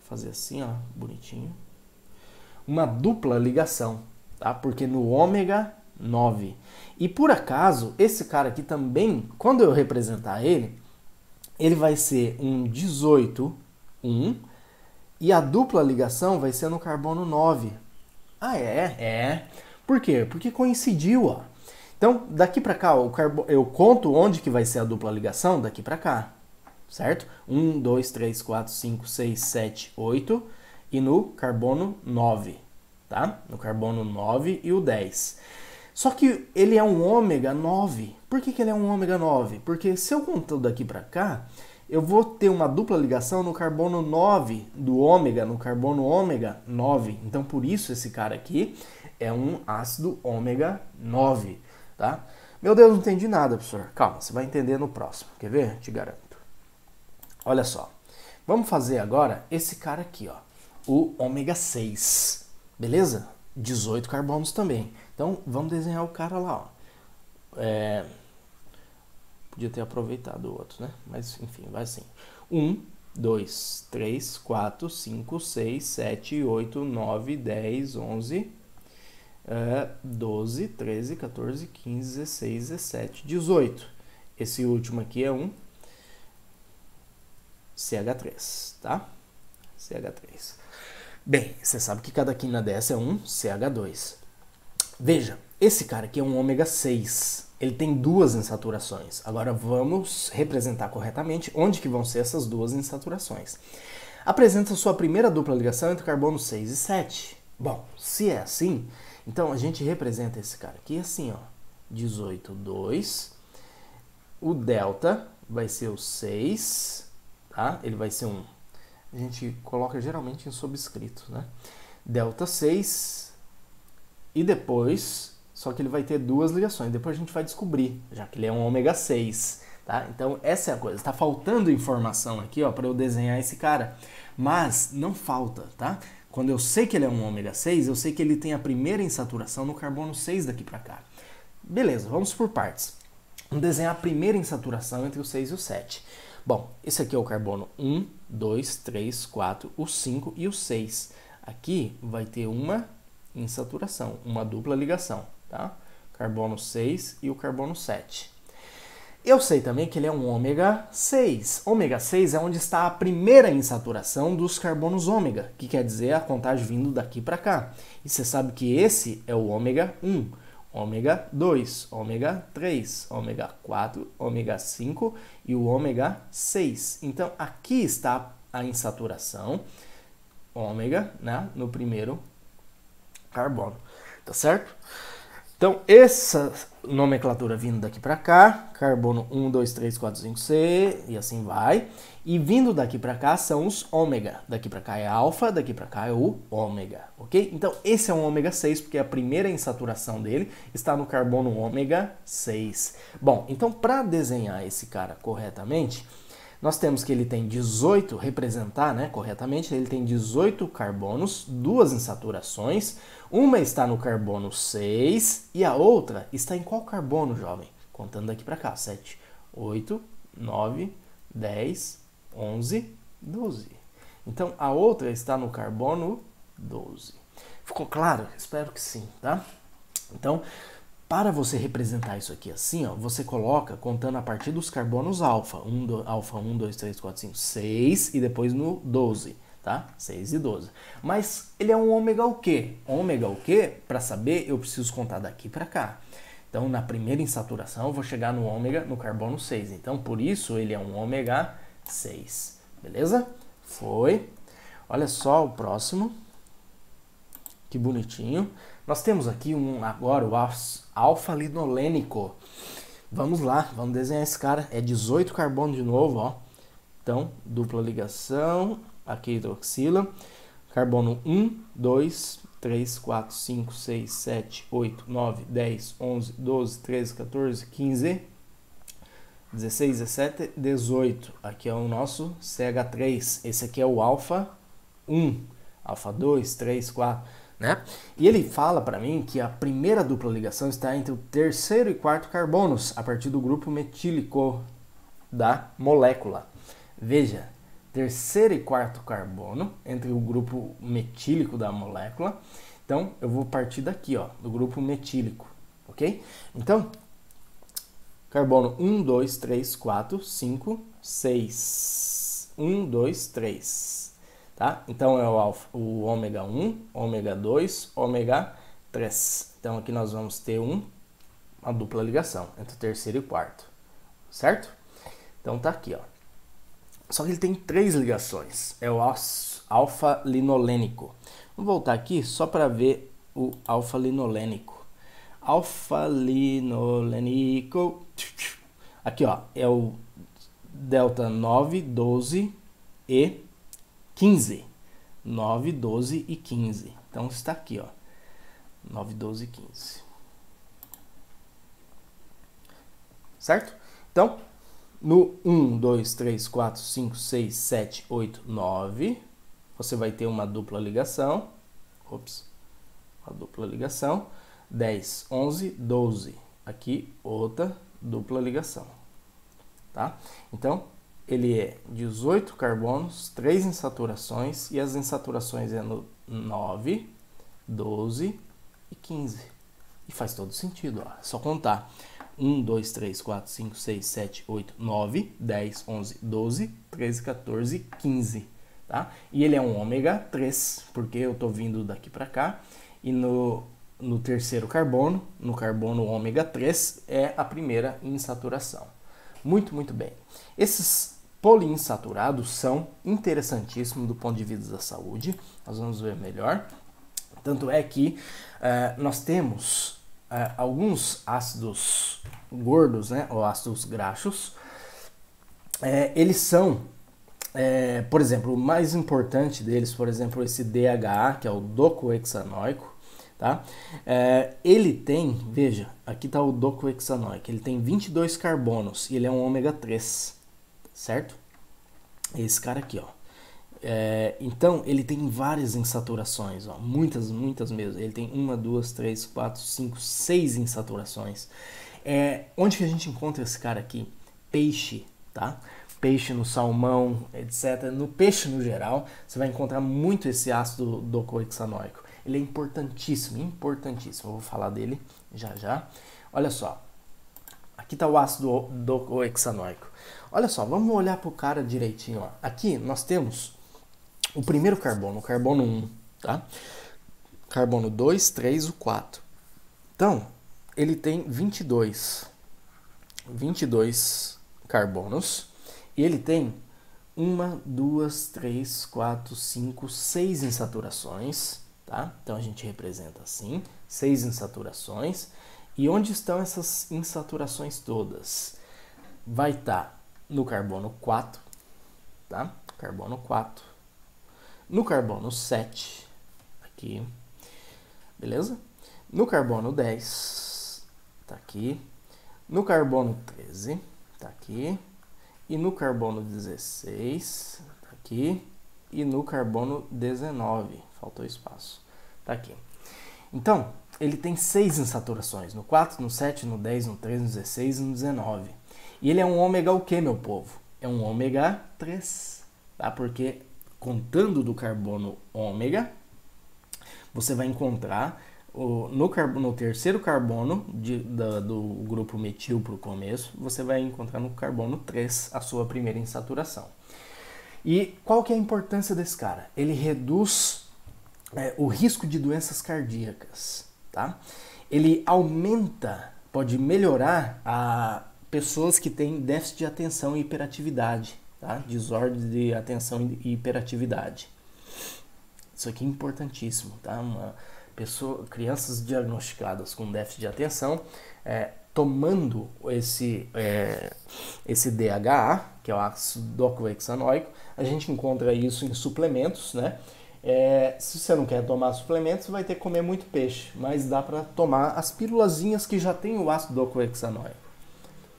fazer assim, ó, bonitinho. Uma dupla ligação, tá? Porque no ômega 9. E por acaso, esse cara aqui também, quando eu representar ele, ele vai ser um 18, 1, e a dupla ligação vai ser no carbono 9. Ah, é? É. Por quê? Porque coincidiu, ó. Então, daqui para cá, ó, eu conto onde que vai ser a dupla ligação daqui para cá, certo? 1, 2, 3, 4, 5, 6, 7, 8 e no carbono 9, tá? No carbono 9 e o 10. Só que ele é um ômega 9. Por que, que ele é um ômega 9? Porque se eu contar daqui para cá, eu vou ter uma dupla ligação no carbono 9 do ômega, no carbono ômega 9. Então, por isso, esse cara aqui é um ácido ômega 9, tá? Meu Deus, não entendi nada, professor. Calma, você vai entender no próximo. Quer ver? Te garanto. Olha só. Vamos fazer agora esse cara aqui, ó. O ômega 6. Beleza? 18 carbonos também. Então vamos desenhar o cara lá, ó. É... Podia ter aproveitado o outro, né? Mas enfim, vai assim. 1, 2, 3, 4, 5, 6, 7, 8, 9, 10, 11, 12, 13, 14, 15, 16, 17, 18. Esse último aqui é um CH3, tá? CH3. Bem, você sabe que cada quina dessa é um CH2. Veja, esse cara aqui é um ômega 6. Ele tem duas insaturações. Agora vamos representar corretamente onde que vão ser essas duas insaturações. Apresenta sua primeira dupla ligação entre carbono 6 e 7. Bom, se é assim, então a gente representa esse cara aqui assim, ó. 18, 2. O delta vai ser o 6, tá? Ele vai ser um. A gente coloca geralmente em subscrito, né? Delta 6 e depois, só que ele vai ter duas ligações. Depois a gente vai descobrir, já que ele é um ômega 6. Tá? Então essa é a coisa. Está faltando informação aqui para eu desenhar esse cara. Mas não falta, tá? Quando eu sei que ele é um ômega 6, eu sei que ele tem a primeira insaturação no carbono 6 daqui para cá. Beleza, vamos por partes. Vamos desenhar a primeira insaturação entre o 6 e o 7. Bom, esse aqui é o carbono 1, 2, 3, 4, o 5 e o 6. Aqui vai ter uma, em saturação, uma dupla ligação, tá? Carbono 6 e o carbono 7. Eu sei também que ele é um ômega 6. Ômega 6 é onde está a primeira insaturação dos carbonos ômega, que quer dizer a contagem vindo daqui para cá. E você sabe que esse é o ômega 1, ômega 2, ômega 3, ômega 4, ômega 5 e o ômega 6. Então aqui está a insaturação ômega né, no primeiro carbono, tá certo? Então, essa nomenclatura vindo daqui para cá, carbono 1, 2, 3, 4, 5, C e assim vai. E vindo daqui para cá são os ômega. Daqui para cá é alfa, daqui para cá é o ômega, ok? Então, esse é um ômega 6 porque a primeira insaturação dele está no carbono ômega 6. Bom, então para desenhar esse cara corretamente, nós temos que ele tem 18, representar né, corretamente, ele tem 18 carbonos, duas insaturações, uma está no carbono 6 e a outra está em qual carbono, jovem? Contando daqui para cá, 7, 8, 9, 10, 11, 12. Então a outra está no carbono 12. Ficou claro? Espero que sim, tá? Então, para você representar isso aqui assim, ó, você coloca contando a partir dos carbonos alfa, 1, do, alfa 1, 2, 3, 4, 5, 6 e depois no 12, tá? 6 e 12. Mas ele é um ômega o quê? Ômega o quê? Para saber, eu preciso contar daqui para cá. Então, na primeira insaturação, eu vou chegar no ômega no carbono 6. Então, por isso, ele é um ômega 6. Beleza? Foi. Olha só o próximo. Que bonitinho. Nós temos aqui um agora o ácido alfa-linolênico. Vamos lá, vamos desenhar esse cara. É 18 carbono de novo, ó. Então, dupla ligação, aqui hidroxila. Carbono 1, 2, 3, 4, 5, 6, 7, 8, 9, 10, 11, 12, 13, 14, 15, 16, 17, 18. Aqui é o nosso CH3. Esse aqui é o alfa 1, alfa 2, 3, 4. Né? E ele fala para mim que a primeira dupla ligação está entre o terceiro e quarto carbonos, a partir do grupo metílico da molécula. Veja, terceiro e quarto carbono entre o grupo metílico da molécula. Então, eu vou partir daqui, ó, do grupo metílico, ok? Então, carbono 1, 2, 3, 4, 5, 6. 1, 2, 3 tá? Então é o, alfa, o ômega 1, ômega 2, ômega 3. Então aqui nós vamos ter um, uma dupla ligação entre o terceiro e o quarto, certo? Então tá aqui, ó. Só que ele tem três ligações, é o alfa-linolênico. Vamos voltar aqui só para ver o alfa-linolênico. Alfa-linolênico. Aqui, ó, é o delta 9, 12 e 15. 9, 12 e 15. Então está aqui, ó. 9, 12 e 15. Certo? Então, no 1, 2, 3, 4, 5, 6, 7, 8, 9, você vai ter uma dupla ligação. Ops. Uma dupla ligação. 10, 11, 12. Aqui, outra dupla ligação. Tá? Então, ele é 18 carbonos, 3 insaturações, e as insaturações é no 9, 12 e 15. E faz todo sentido, ó. É só contar. 1, 2, 3, 4, 5, 6, 7, 8, 9, 10, 11, 12, 13, 14, 15. Tá? E ele é um ômega 3, porque eu estou vindo daqui para cá. E no, no terceiro carbono, no carbono ômega 3, é a primeira insaturação. Muito, muito bem. Esses poliinsaturados são interessantíssimos do ponto de vista da saúde. Nós vamos ver melhor. Tanto é que uh, nós temos uh, alguns ácidos gordos, né, ou ácidos graxos, é, eles são, é, por exemplo, o mais importante deles, por exemplo, esse DHA, que é o docohexanoico, tá? É, ele tem, veja, aqui está o docohexanoico, ele tem 22 carbonos e ele é um ômega 3 certo? Esse cara aqui, ó. É, então ele tem várias insaturações, ó, muitas, muitas mesmo. Ele tem uma, duas, três, quatro, cinco, seis insaturações. É, onde que a gente encontra esse cara aqui? Peixe, tá? Peixe no salmão, etc. No peixe no geral, você vai encontrar muito esse ácido coexanoico Ele é importantíssimo, importantíssimo. Eu vou falar dele já já. Olha só, aqui está o ácido coexanoico Olha só, vamos olhar para o cara direitinho. Ó. Aqui nós temos o primeiro carbono, o carbono 1, tá? Carbono 2, 3, o 4. Então, ele tem 22, 22 carbonos e ele tem 1, 2, 3, 4, 5, 6 insaturações, tá? Então a gente representa assim, 6 insaturações. E onde estão essas insaturações todas? Vai estar tá no carbono 4, tá? Carbono 4. No carbono 7, aqui, beleza? No carbono 10, tá aqui. No carbono 13, tá aqui. E no carbono 16, tá aqui. E no carbono 19, faltou espaço, tá aqui. Então, ele tem 6 insaturações, no 4, no 7, no 10, no 13, no 16 e no 19. E ele é um ômega o que, meu povo? É um ômega 3, tá? Porque contando do carbono ômega, você vai encontrar o, no, carbono, no terceiro carbono de, da, do grupo metil para o começo, você vai encontrar no carbono 3 a sua primeira insaturação. E qual que é a importância desse cara? Ele reduz é, o risco de doenças cardíacas, tá? Ele aumenta, pode melhorar a pessoas que têm déficit de atenção e hiperatividade, tá? Desordem de atenção e hiperatividade. Isso aqui é importantíssimo, tá? Uma pessoa, crianças diagnosticadas com déficit de atenção, é, tomando esse, é, esse DHA, que é o ácido docohexanoico, a gente encontra isso em suplementos, né? É, se você não quer tomar suplementos, vai ter que comer muito peixe, mas dá para tomar as pílulas que já tem o ácido docohexanoico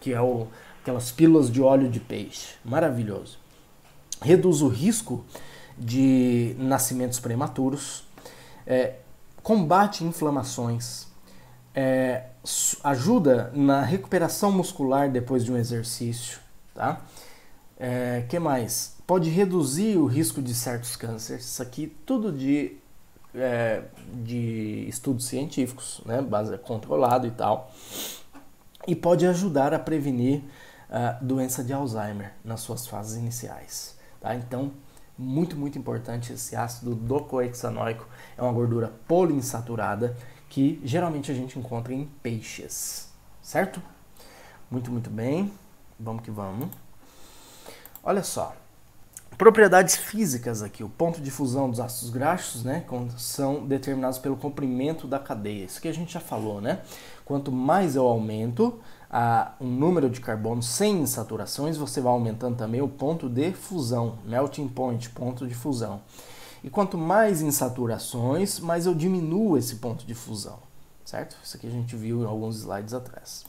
que é o, aquelas pílulas de óleo de peixe. Maravilhoso. Reduz o risco de nascimentos prematuros, é, combate inflamações, é, ajuda na recuperação muscular depois de um exercício, tá? É, que mais? Pode reduzir o risco de certos cânceres. Isso aqui tudo de, é, de estudos científicos, né? Base controlado e tal e pode ajudar a prevenir a ah, doença de Alzheimer nas suas fases iniciais. Tá? Então, muito, muito importante esse ácido docohexanoico. É uma gordura poliinsaturada que geralmente a gente encontra em peixes, certo? Muito, muito bem. Vamos que vamos. Olha só. Propriedades físicas aqui. O ponto de fusão dos ácidos graxos, né, são determinados pelo comprimento da cadeia. Isso que a gente já falou, né? Quanto mais eu aumento a, um número de carbono sem insaturações, você vai aumentando também o ponto de fusão, melting point, ponto de fusão. E quanto mais insaturações, mais eu diminuo esse ponto de fusão, certo? Isso aqui a gente viu em alguns slides atrás.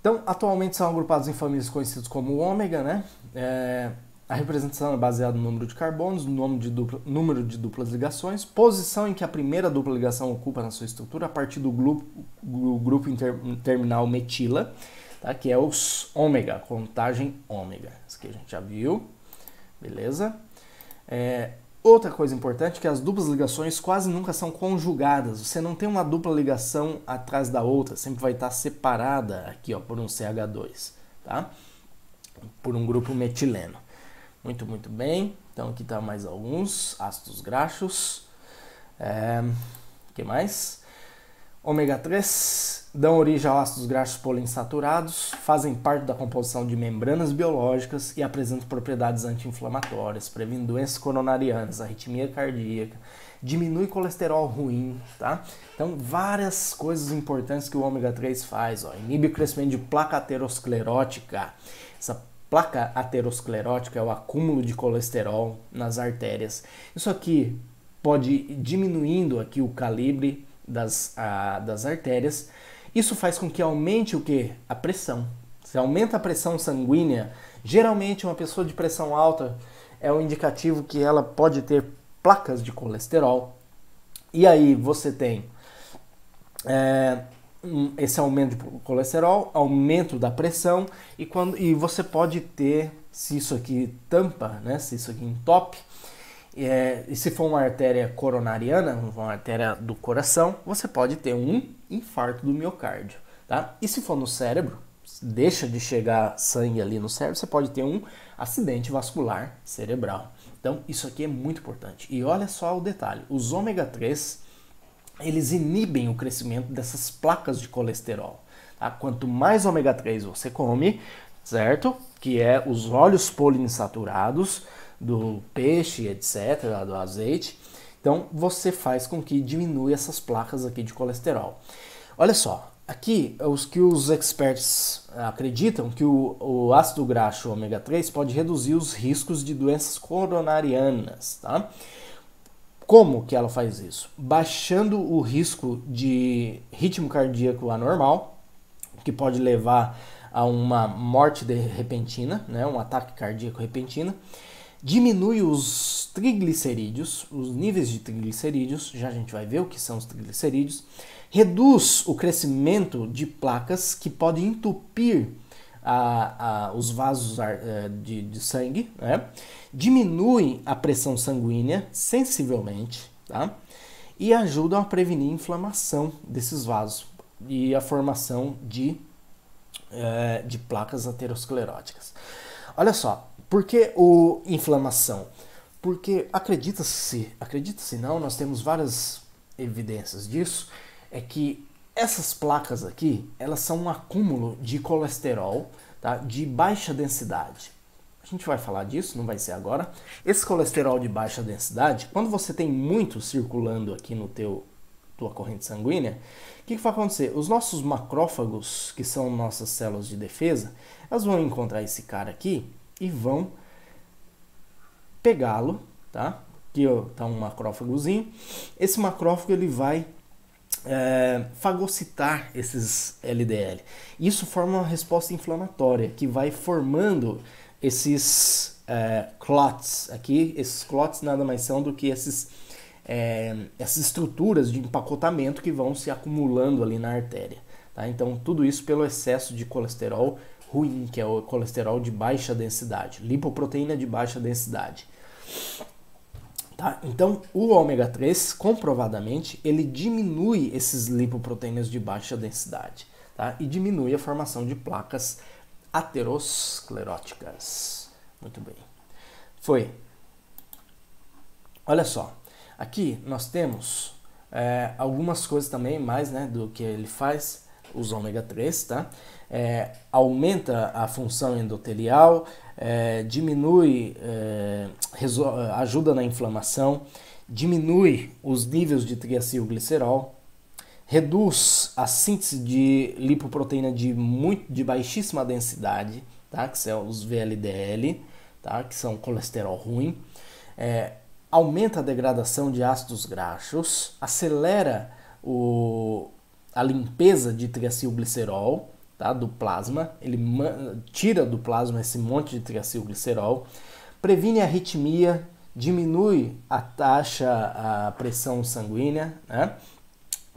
Então, atualmente são agrupados em famílias conhecidas como ômega, né? É, a representação é baseada no número de carbonos, no de dupla, número de duplas ligações, posição em que a primeira dupla ligação ocupa na sua estrutura a partir do grupo, grupo inter, terminal metila, tá? que é os ômega, contagem ômega. Isso que a gente já viu, beleza? É, outra coisa importante é que as duplas ligações quase nunca são conjugadas. Você não tem uma dupla ligação atrás da outra, sempre vai estar separada aqui ó, por um CH2, tá? por um grupo metileno. Muito, muito bem. Então aqui tá mais alguns ácidos graxos. É, que mais? Ômega 3 dão origem a ácidos graxos poliinsaturados, fazem parte da composição de membranas biológicas e apresentam propriedades anti-inflamatórias, previnem doenças coronarianas, arritmia cardíaca, diminui colesterol ruim, tá? Então, várias coisas importantes que o ômega 3 faz, ó. Inibe o crescimento de placa aterosclerótica. Essa Placa aterosclerótica é o acúmulo de colesterol nas artérias. Isso aqui pode ir diminuindo aqui o calibre das, a, das artérias. Isso faz com que aumente o que? A pressão. Se aumenta a pressão sanguínea, geralmente uma pessoa de pressão alta é um indicativo que ela pode ter placas de colesterol. E aí você tem é, esse aumento de colesterol, aumento da pressão e, quando, e você pode ter, se isso aqui tampa, né, se isso aqui entope, é, e se for uma artéria coronariana, uma artéria do coração, você pode ter um infarto do miocárdio, tá? E se for no cérebro, deixa de chegar sangue ali no cérebro, você pode ter um acidente vascular cerebral. Então, isso aqui é muito importante. E olha só o detalhe: os ômega 3 eles inibem o crescimento dessas placas de colesterol. Tá? Quanto mais ômega 3 você come, certo? Que é os óleos poliinsaturados do peixe, etc., do azeite. Então você faz com que diminua essas placas aqui de colesterol. Olha só, aqui os que os experts acreditam que o, o ácido graxo ômega 3 pode reduzir os riscos de doenças coronarianas, tá? Como que ela faz isso? Baixando o risco de ritmo cardíaco anormal, que pode levar a uma morte repentina, né, um ataque cardíaco repentino, diminui os triglicerídeos, os níveis de triglicerídeos, já a gente vai ver o que são os triglicerídeos, reduz o crescimento de placas que podem entupir a, a, os vasos é, de, de sangue, né? diminuem a pressão sanguínea sensivelmente tá? e ajudam a prevenir a inflamação desses vasos e a formação de, é, de placas ateroscleróticas. Olha só, por que o inflamação? Porque acredita-se, acredita-se não, nós temos várias evidências disso, é que essas placas aqui, elas são um acúmulo de colesterol tá? de baixa densidade. A gente vai falar disso, não vai ser agora. Esse colesterol de baixa densidade, quando você tem muito circulando aqui no teu tua corrente sanguínea, o que, que, vai acontecer? Os nossos macrófagos, que são nossas células de defesa, elas vão encontrar esse cara aqui e vão pegá-lo, tá? Aqui ó, tá um macrófagozinho. Esse macrófago ele vai é, fagocitar esses LDL. Isso forma uma resposta inflamatória que vai formando esses é, clots aqui. Esses clots nada mais são do que esses, é, essas estruturas de empacotamento que vão se acumulando ali na artéria. Tá? Então, tudo isso pelo excesso de colesterol ruim, que é o colesterol de baixa densidade, lipoproteína de baixa densidade. Tá? Então, o ômega 3, comprovadamente, ele diminui esses lipoproteínas de baixa densidade tá? e diminui a formação de placas ateroscleróticas. Muito bem. Foi. Olha só, aqui nós temos é, algumas coisas também mais né, do que ele faz, os ômega 3, tá? É, aumenta a função endotelial, é, diminui, é, é, ajuda na inflamação, diminui os níveis de triacilglicerol, reduz a síntese de lipoproteína de, muito, de baixíssima densidade, tá? que são os VLDL, tá? que são colesterol ruim, é, aumenta a degradação de ácidos graxos, acelera o, a limpeza de triacilglicerol, tá? do plasma, ele tira do plasma esse monte de triacilglicerol, previne a arritmia, diminui a taxa, a pressão sanguínea, né?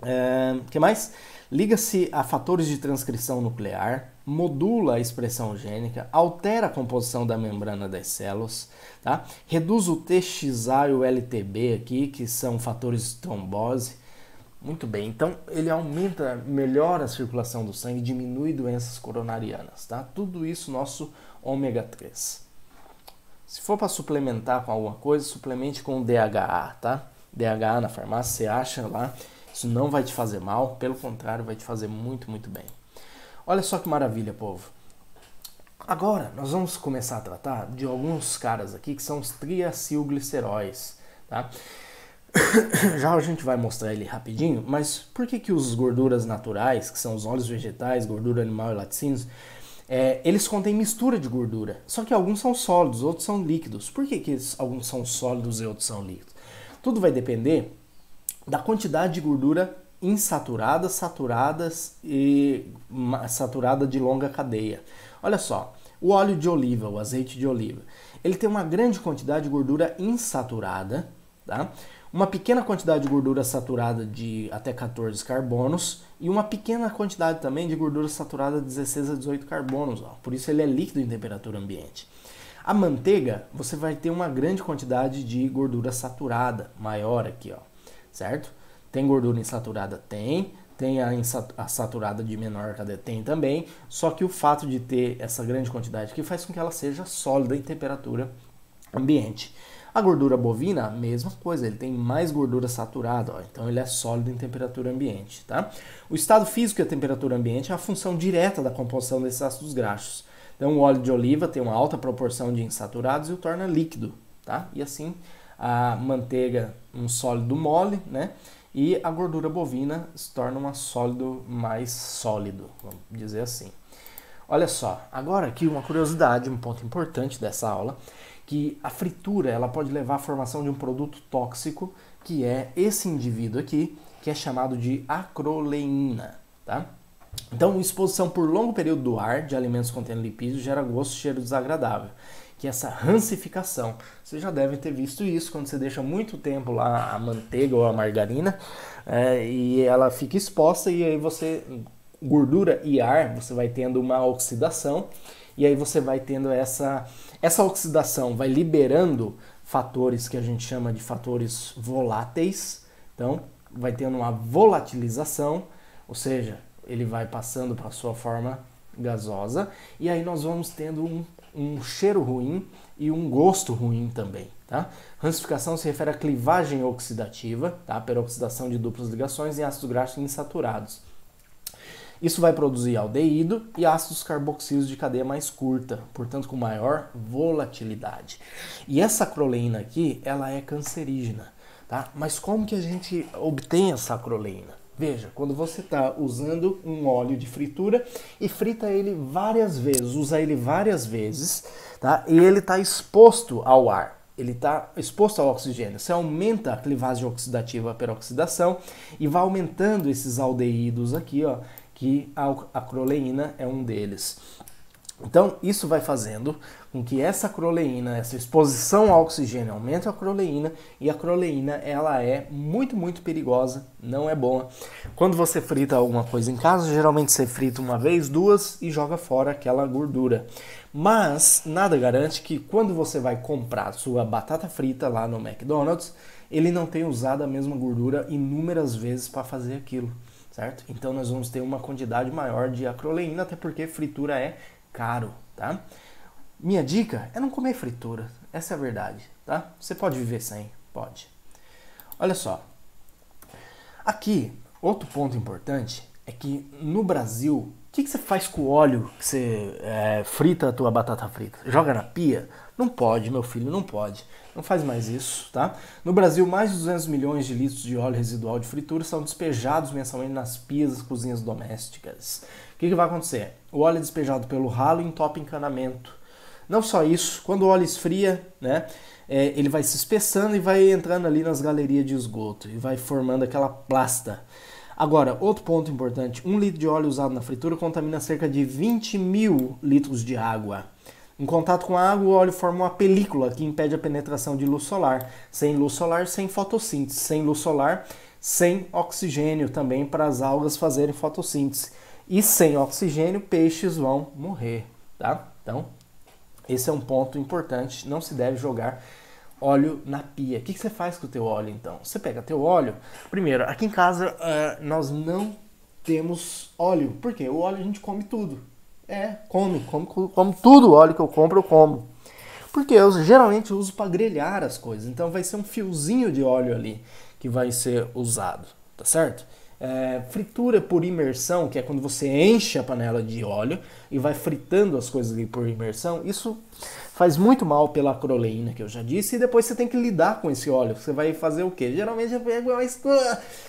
É, que mais? Liga-se a fatores de transcrição nuclear, modula a expressão gênica, altera a composição da membrana das células, tá? reduz o TXA e o LTB aqui, que são fatores de trombose, muito bem, então ele aumenta, melhora a circulação do sangue, diminui doenças coronarianas, tá? Tudo isso nosso ômega 3. Se for para suplementar com alguma coisa, suplemente com DHA, tá? DHA na farmácia você acha lá. Isso não vai te fazer mal, pelo contrário, vai te fazer muito, muito bem. Olha só que maravilha, povo. Agora, nós vamos começar a tratar de alguns caras aqui que são os triacilgliceróis, tá? Já a gente vai mostrar ele rapidinho, mas por que, que os gorduras naturais, que são os óleos vegetais, gordura animal e laticínios, é, eles contêm mistura de gordura? Só que alguns são sólidos, outros são líquidos. Por que, que alguns são sólidos e outros são líquidos? Tudo vai depender da quantidade de gordura insaturada, saturadas e saturada de longa cadeia. Olha só, o óleo de oliva, o azeite de oliva, ele tem uma grande quantidade de gordura insaturada, tá? uma pequena quantidade de gordura saturada de até 14 carbonos e uma pequena quantidade também de gordura saturada de 16 a 18 carbonos. Ó. Por isso ele é líquido em temperatura ambiente. A manteiga, você vai ter uma grande quantidade de gordura saturada, maior aqui, ó, certo? Tem gordura insaturada? Tem. Tem a, a saturada de menor cadê? Tem também. Só que o fato de ter essa grande quantidade aqui faz com que ela seja sólida em temperatura ambiente. A gordura bovina, mesma coisa, ele tem mais gordura saturada, ó, então ele é sólido em temperatura ambiente. Tá? O estado físico e a temperatura ambiente é a função direta da composição desses ácidos graxos. Então o óleo de oliva tem uma alta proporção de insaturados e o torna líquido. Tá? E assim a manteiga um sólido mole, né? E a gordura bovina se torna um sólido mais sólido, vamos dizer assim. Olha só, agora aqui uma curiosidade, um ponto importante dessa aula que a fritura ela pode levar à formação de um produto tóxico, que é esse indivíduo aqui, que é chamado de acroleína, tá? Então, exposição por longo período do ar de alimentos contendo lipídios gera gosto e cheiro desagradável, que é essa rancificação. você já deve ter visto isso quando você deixa muito tempo lá a manteiga ou a margarina é, e ela fica exposta e aí você gordura e ar, você vai tendo uma oxidação e aí você vai tendo essa, essa oxidação, vai liberando fatores que a gente chama de fatores voláteis. Então, vai tendo uma volatilização, ou seja, ele vai passando para a sua forma gasosa e aí nós vamos tendo um, um cheiro ruim e um gosto ruim também. Tá? Rancificação se refere à clivagem oxidativa, tá? peroxidação de duplas ligações em ácidos graxos insaturados. Isso vai produzir aldeído e ácidos carboxílicos de cadeia mais curta, portanto com maior volatilidade. E essa acroleína aqui, ela é cancerígena, tá? Mas como que a gente obtém essa acroleína? Veja, quando você está usando um óleo de fritura e frita ele várias vezes, usa ele várias vezes, tá? E ele está exposto ao ar, ele está exposto ao oxigênio. Você aumenta a clivagem oxidativa per oxidação e vai aumentando esses aldeídos aqui, ó, que a acroleína é um deles. Então, isso vai fazendo com que essa acroleína, essa exposição ao oxigênio aumente a acroleína e a acroleína ela é muito, muito perigosa, não é boa. Quando você frita alguma coisa em casa, geralmente você frita uma vez, duas e joga fora aquela gordura. Mas nada garante que quando você vai comprar sua batata frita lá no McDonald's, ele não tenha usado a mesma gordura inúmeras vezes para fazer aquilo certo? Então nós vamos ter uma quantidade maior de acroleína, até porque fritura é caro, tá? Minha dica é não comer fritura, essa é a verdade, tá? Você pode viver sem, pode. Olha só, aqui outro ponto importante é que no Brasil, o que, que você faz com o óleo que você é, frita a tua batata frita? Joga na pia? Não pode, meu filho, não pode. Não faz mais isso, tá? No Brasil, mais de 200 milhões de litros de óleo residual de fritura são despejados mensalmente nas pias das cozinhas domésticas. O que, que vai acontecer? O óleo é despejado pelo ralo entope encanamento. Não só isso, quando o óleo esfria, né, é, ele vai se espessando e vai entrando ali nas galerias de esgoto e vai formando aquela plasta. Agora, outro ponto importante: um litro de óleo usado na fritura contamina cerca de 20 mil litros de água. Em contato com a água, o óleo forma uma película que impede a penetração de luz solar. Sem luz solar, sem fotossíntese. Sem luz solar, sem oxigênio também para as algas fazerem fotossíntese. E sem oxigênio, peixes vão morrer, tá? Então, esse é um ponto importante. Não se deve jogar óleo na pia. O que, você faz com o teu óleo, então? Você pega teu óleo... Primeiro, aqui em casa, eh, nós não temos óleo. Por quê? O óleo a gente come tudo. É, come, come, como tudo óleo que eu compro, eu como. Porque eu geralmente uso para grelhar as coisas, então vai ser um fiozinho de óleo ali que vai ser usado, tá certo? É, fritura por imersão, que é quando você enche a panela de óleo e vai fritando as coisas ali por imersão, isso faz muito mal pela acroleína, que eu já disse, e depois você tem que lidar com esse óleo. Você vai fazer o quê? Geralmente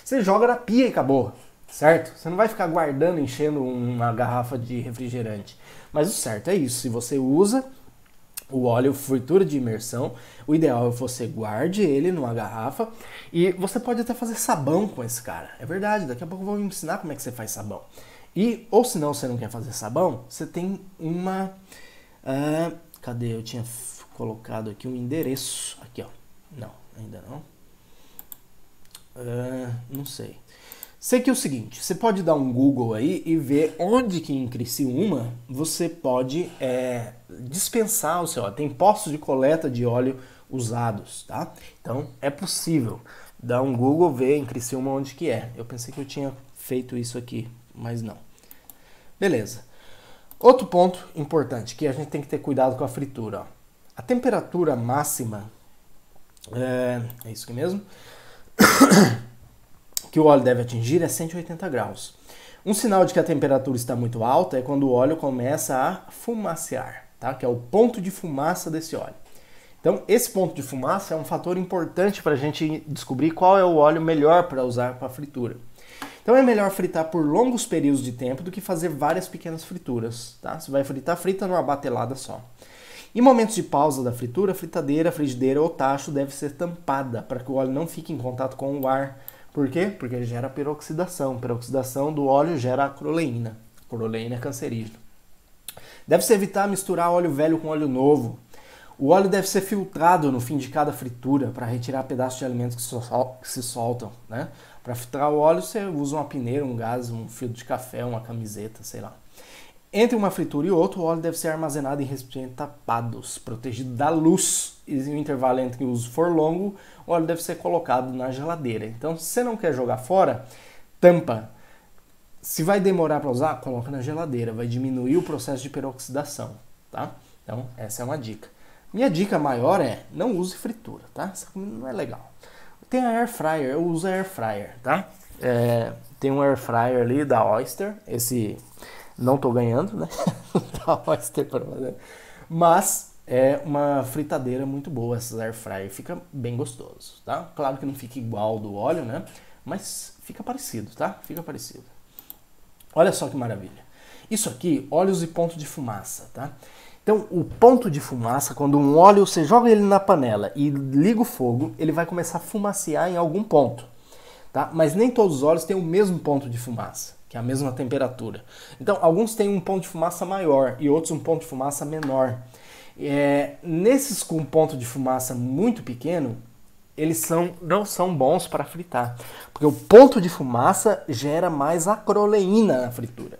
você joga na pia e acabou certo? Você não vai ficar guardando, enchendo uma garrafa de refrigerante. Mas o certo é isso. Se você usa o óleo fritura de imersão, o ideal é você guarde ele numa garrafa e você pode até fazer sabão com esse cara. É verdade, daqui a pouco eu vou ensinar como é que você faz sabão. E, ou se não você não quer fazer sabão, você tem uma. Uh, cadê? Eu tinha colocado aqui um endereço. Aqui, ó. Não, ainda não. Uh, não sei. Sei que é o seguinte, você pode dar um Google aí e ver onde que em Criciúma você pode é, dispensar o seu óleo. Tem postos de coleta de óleo usados, tá? Então é possível. Dá um Google, ver em Criciúma onde que é. Eu pensei que eu tinha feito isso aqui, mas não. Beleza. Outro ponto importante que a gente tem que ter cuidado com a fritura. Ó. A temperatura máxima é, é isso aqui mesmo. que o óleo deve atingir é 180 graus. Um sinal de que a temperatura está muito alta é quando o óleo começa a fumacear, tá? que é o ponto de fumaça desse óleo. Então, esse ponto de fumaça é um fator importante para a gente descobrir qual é o óleo melhor para usar para fritura. Então, é melhor fritar por longos períodos de tempo do que fazer várias pequenas frituras. Tá? Você vai fritar, frita numa batelada só. Em momentos de pausa da fritura, a fritadeira, frigideira ou tacho deve ser tampada para que o óleo não fique em contato com o ar por quê? Porque gera peroxidação. Peroxidação do óleo gera acroleína. Acroleína é cancerígena. Deve-se evitar misturar óleo velho com óleo novo. O óleo deve ser filtrado no fim de cada fritura para retirar pedaços de alimentos que, que se soltam. Né? Para filtrar o óleo, você usa uma peneira, um gás, um fio de café, uma camiseta, sei lá. Entre uma fritura e outra, o óleo deve ser armazenado em recipientes tapados, protegido da luz. E se o intervalo entre o uso for longo, o óleo deve ser colocado na geladeira. Então, se você não quer jogar fora, tampa. Se vai demorar para usar, coloca na geladeira, vai diminuir o processo de peroxidação, tá? Então, essa é uma dica. Minha dica maior é não use fritura, tá? Essa comida não é legal. Tem a air fryer, eu uso a air fryer, tá? É, tem um air fryer ali da Oyster, esse não estou ganhando, né? Mas é uma fritadeira muito boa essas air fryer, fica bem gostoso, tá? Claro que não fica igual do óleo, né? Mas fica parecido, tá? Fica parecido. Olha só que maravilha. Isso aqui, óleos e ponto de fumaça, tá? Então, o ponto de fumaça, quando um óleo você joga ele na panela e liga o fogo, ele vai começar a fumacear em algum ponto, tá? Mas nem todos os óleos têm o mesmo ponto de fumaça que é a mesma temperatura. Então, alguns têm um ponto de fumaça maior e outros um ponto de fumaça menor. É, nesses com ponto de fumaça muito pequeno, eles são, não são bons para fritar, porque o ponto de fumaça gera mais acroleína na fritura.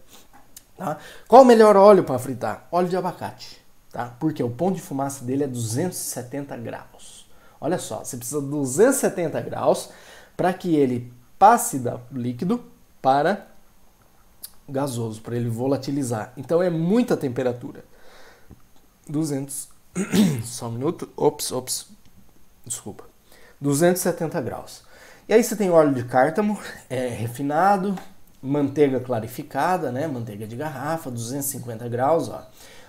Tá? Qual o melhor óleo para fritar? Óleo de abacate, tá? porque o ponto de fumaça dele é 270 graus. Olha só, você precisa de 270 graus para que ele passe do líquido para gasoso, para ele volatilizar. Então é muita temperatura. 200. Só um minuto. Ops, ops. Desculpa. 270 graus. E aí você tem óleo de cártamo é, refinado, manteiga clarificada, né? Manteiga de garrafa, 250 graus, ó.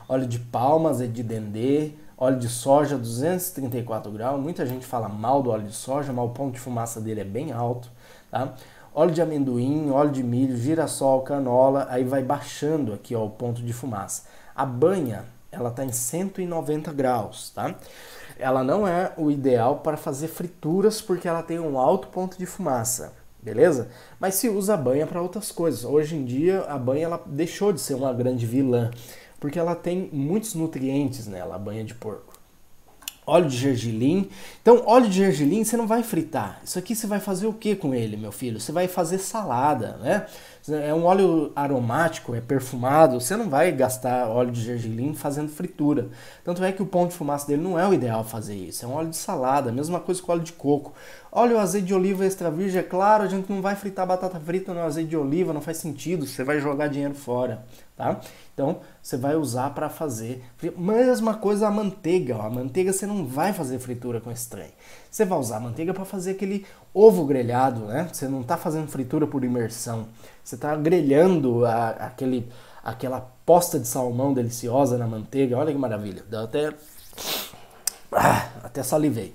Óleo de palmas e é de dendê, óleo de soja, 234 graus. Muita gente fala mal do óleo de soja, mas o ponto de fumaça dele é bem alto, tá? óleo de amendoim, óleo de milho, girassol, canola, aí vai baixando aqui ó, o ponto de fumaça. A banha, ela está em 190 graus, tá? Ela não é o ideal para fazer frituras porque ela tem um alto ponto de fumaça, beleza? Mas se usa a banha para outras coisas. Hoje em dia a banha ela deixou de ser uma grande vilã porque ela tem muitos nutrientes nela, a banha de porco óleo de gergelim. Então, óleo de gergelim você não vai fritar. Isso aqui você vai fazer o que com ele, meu filho? Você vai fazer salada, né? É um óleo aromático, é perfumado. Você não vai gastar óleo de gergelim fazendo fritura. Tanto é que o pão de fumaça dele não é o ideal fazer isso. É um óleo de salada, mesma coisa com óleo de coco. Óleo azeite de oliva extra virgem, é claro, a gente não vai fritar batata frita no azeite de oliva, não faz sentido. Você vai jogar dinheiro fora tá? Então você vai usar para fazer. Mesma coisa a manteiga. Ó. A manteiga você não vai fazer fritura com esse Você vai usar a manteiga para fazer aquele ovo grelhado, né? Você não está fazendo fritura por imersão. Você está grelhando a, aquele, aquela posta de salmão deliciosa na manteiga. Olha que maravilha. Dá até. Ah, até salivei.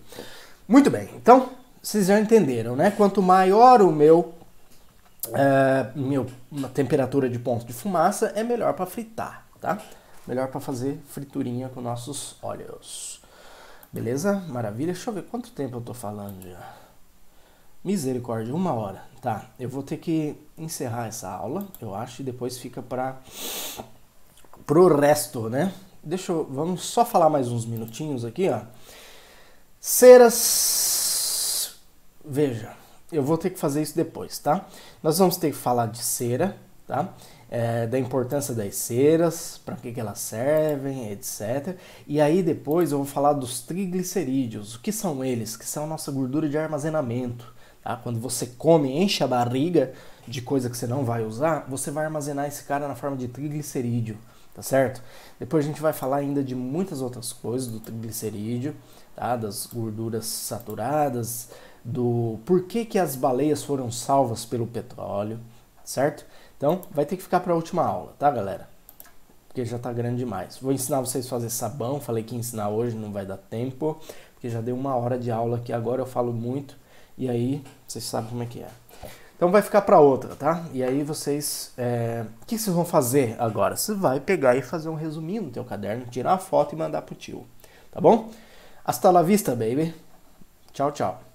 Muito bem, então vocês já entenderam, né? Quanto maior o meu ah, meu, uma temperatura de ponto de fumaça é melhor para fritar, tá? Melhor para fazer friturinha com nossos óleos. Beleza? Maravilha. Deixa eu ver quanto tempo eu tô falando já. Misericórdia, uma hora. Tá, eu vou ter que encerrar essa aula, eu acho, e depois fica para pro resto, né? Deixa eu, vamos só falar mais uns minutinhos aqui, ó. Ceras, veja, eu vou ter que fazer isso depois, tá? Nós vamos ter que falar de cera, tá? É, da importância das ceras, para que, que elas servem, etc. E aí depois eu vou falar dos triglicerídeos. O que são eles? Que são a nossa gordura de armazenamento. Tá? Quando você come, enche a barriga de coisa que você não vai usar, você vai armazenar esse cara na forma de triglicerídeo, tá certo? Depois a gente vai falar ainda de muitas outras coisas do triglicerídeo, tá? das gorduras saturadas, do porquê que, as baleias foram salvas pelo petróleo, certo? Então, vai ter que ficar para a última aula, tá, galera? Porque já está grande demais. Vou ensinar vocês a fazer sabão, falei que ensinar hoje, não vai dar tempo, porque já deu uma hora de aula aqui, agora eu falo muito, e aí vocês sabem como é que é. Então vai ficar para outra, tá? E aí vocês, é... o que vocês vão fazer agora? Você vai pegar e fazer um resuminho no teu caderno, tirar a foto e mandar pro tio, tá bom? Hasta la vista, baby. Tchau, tchau.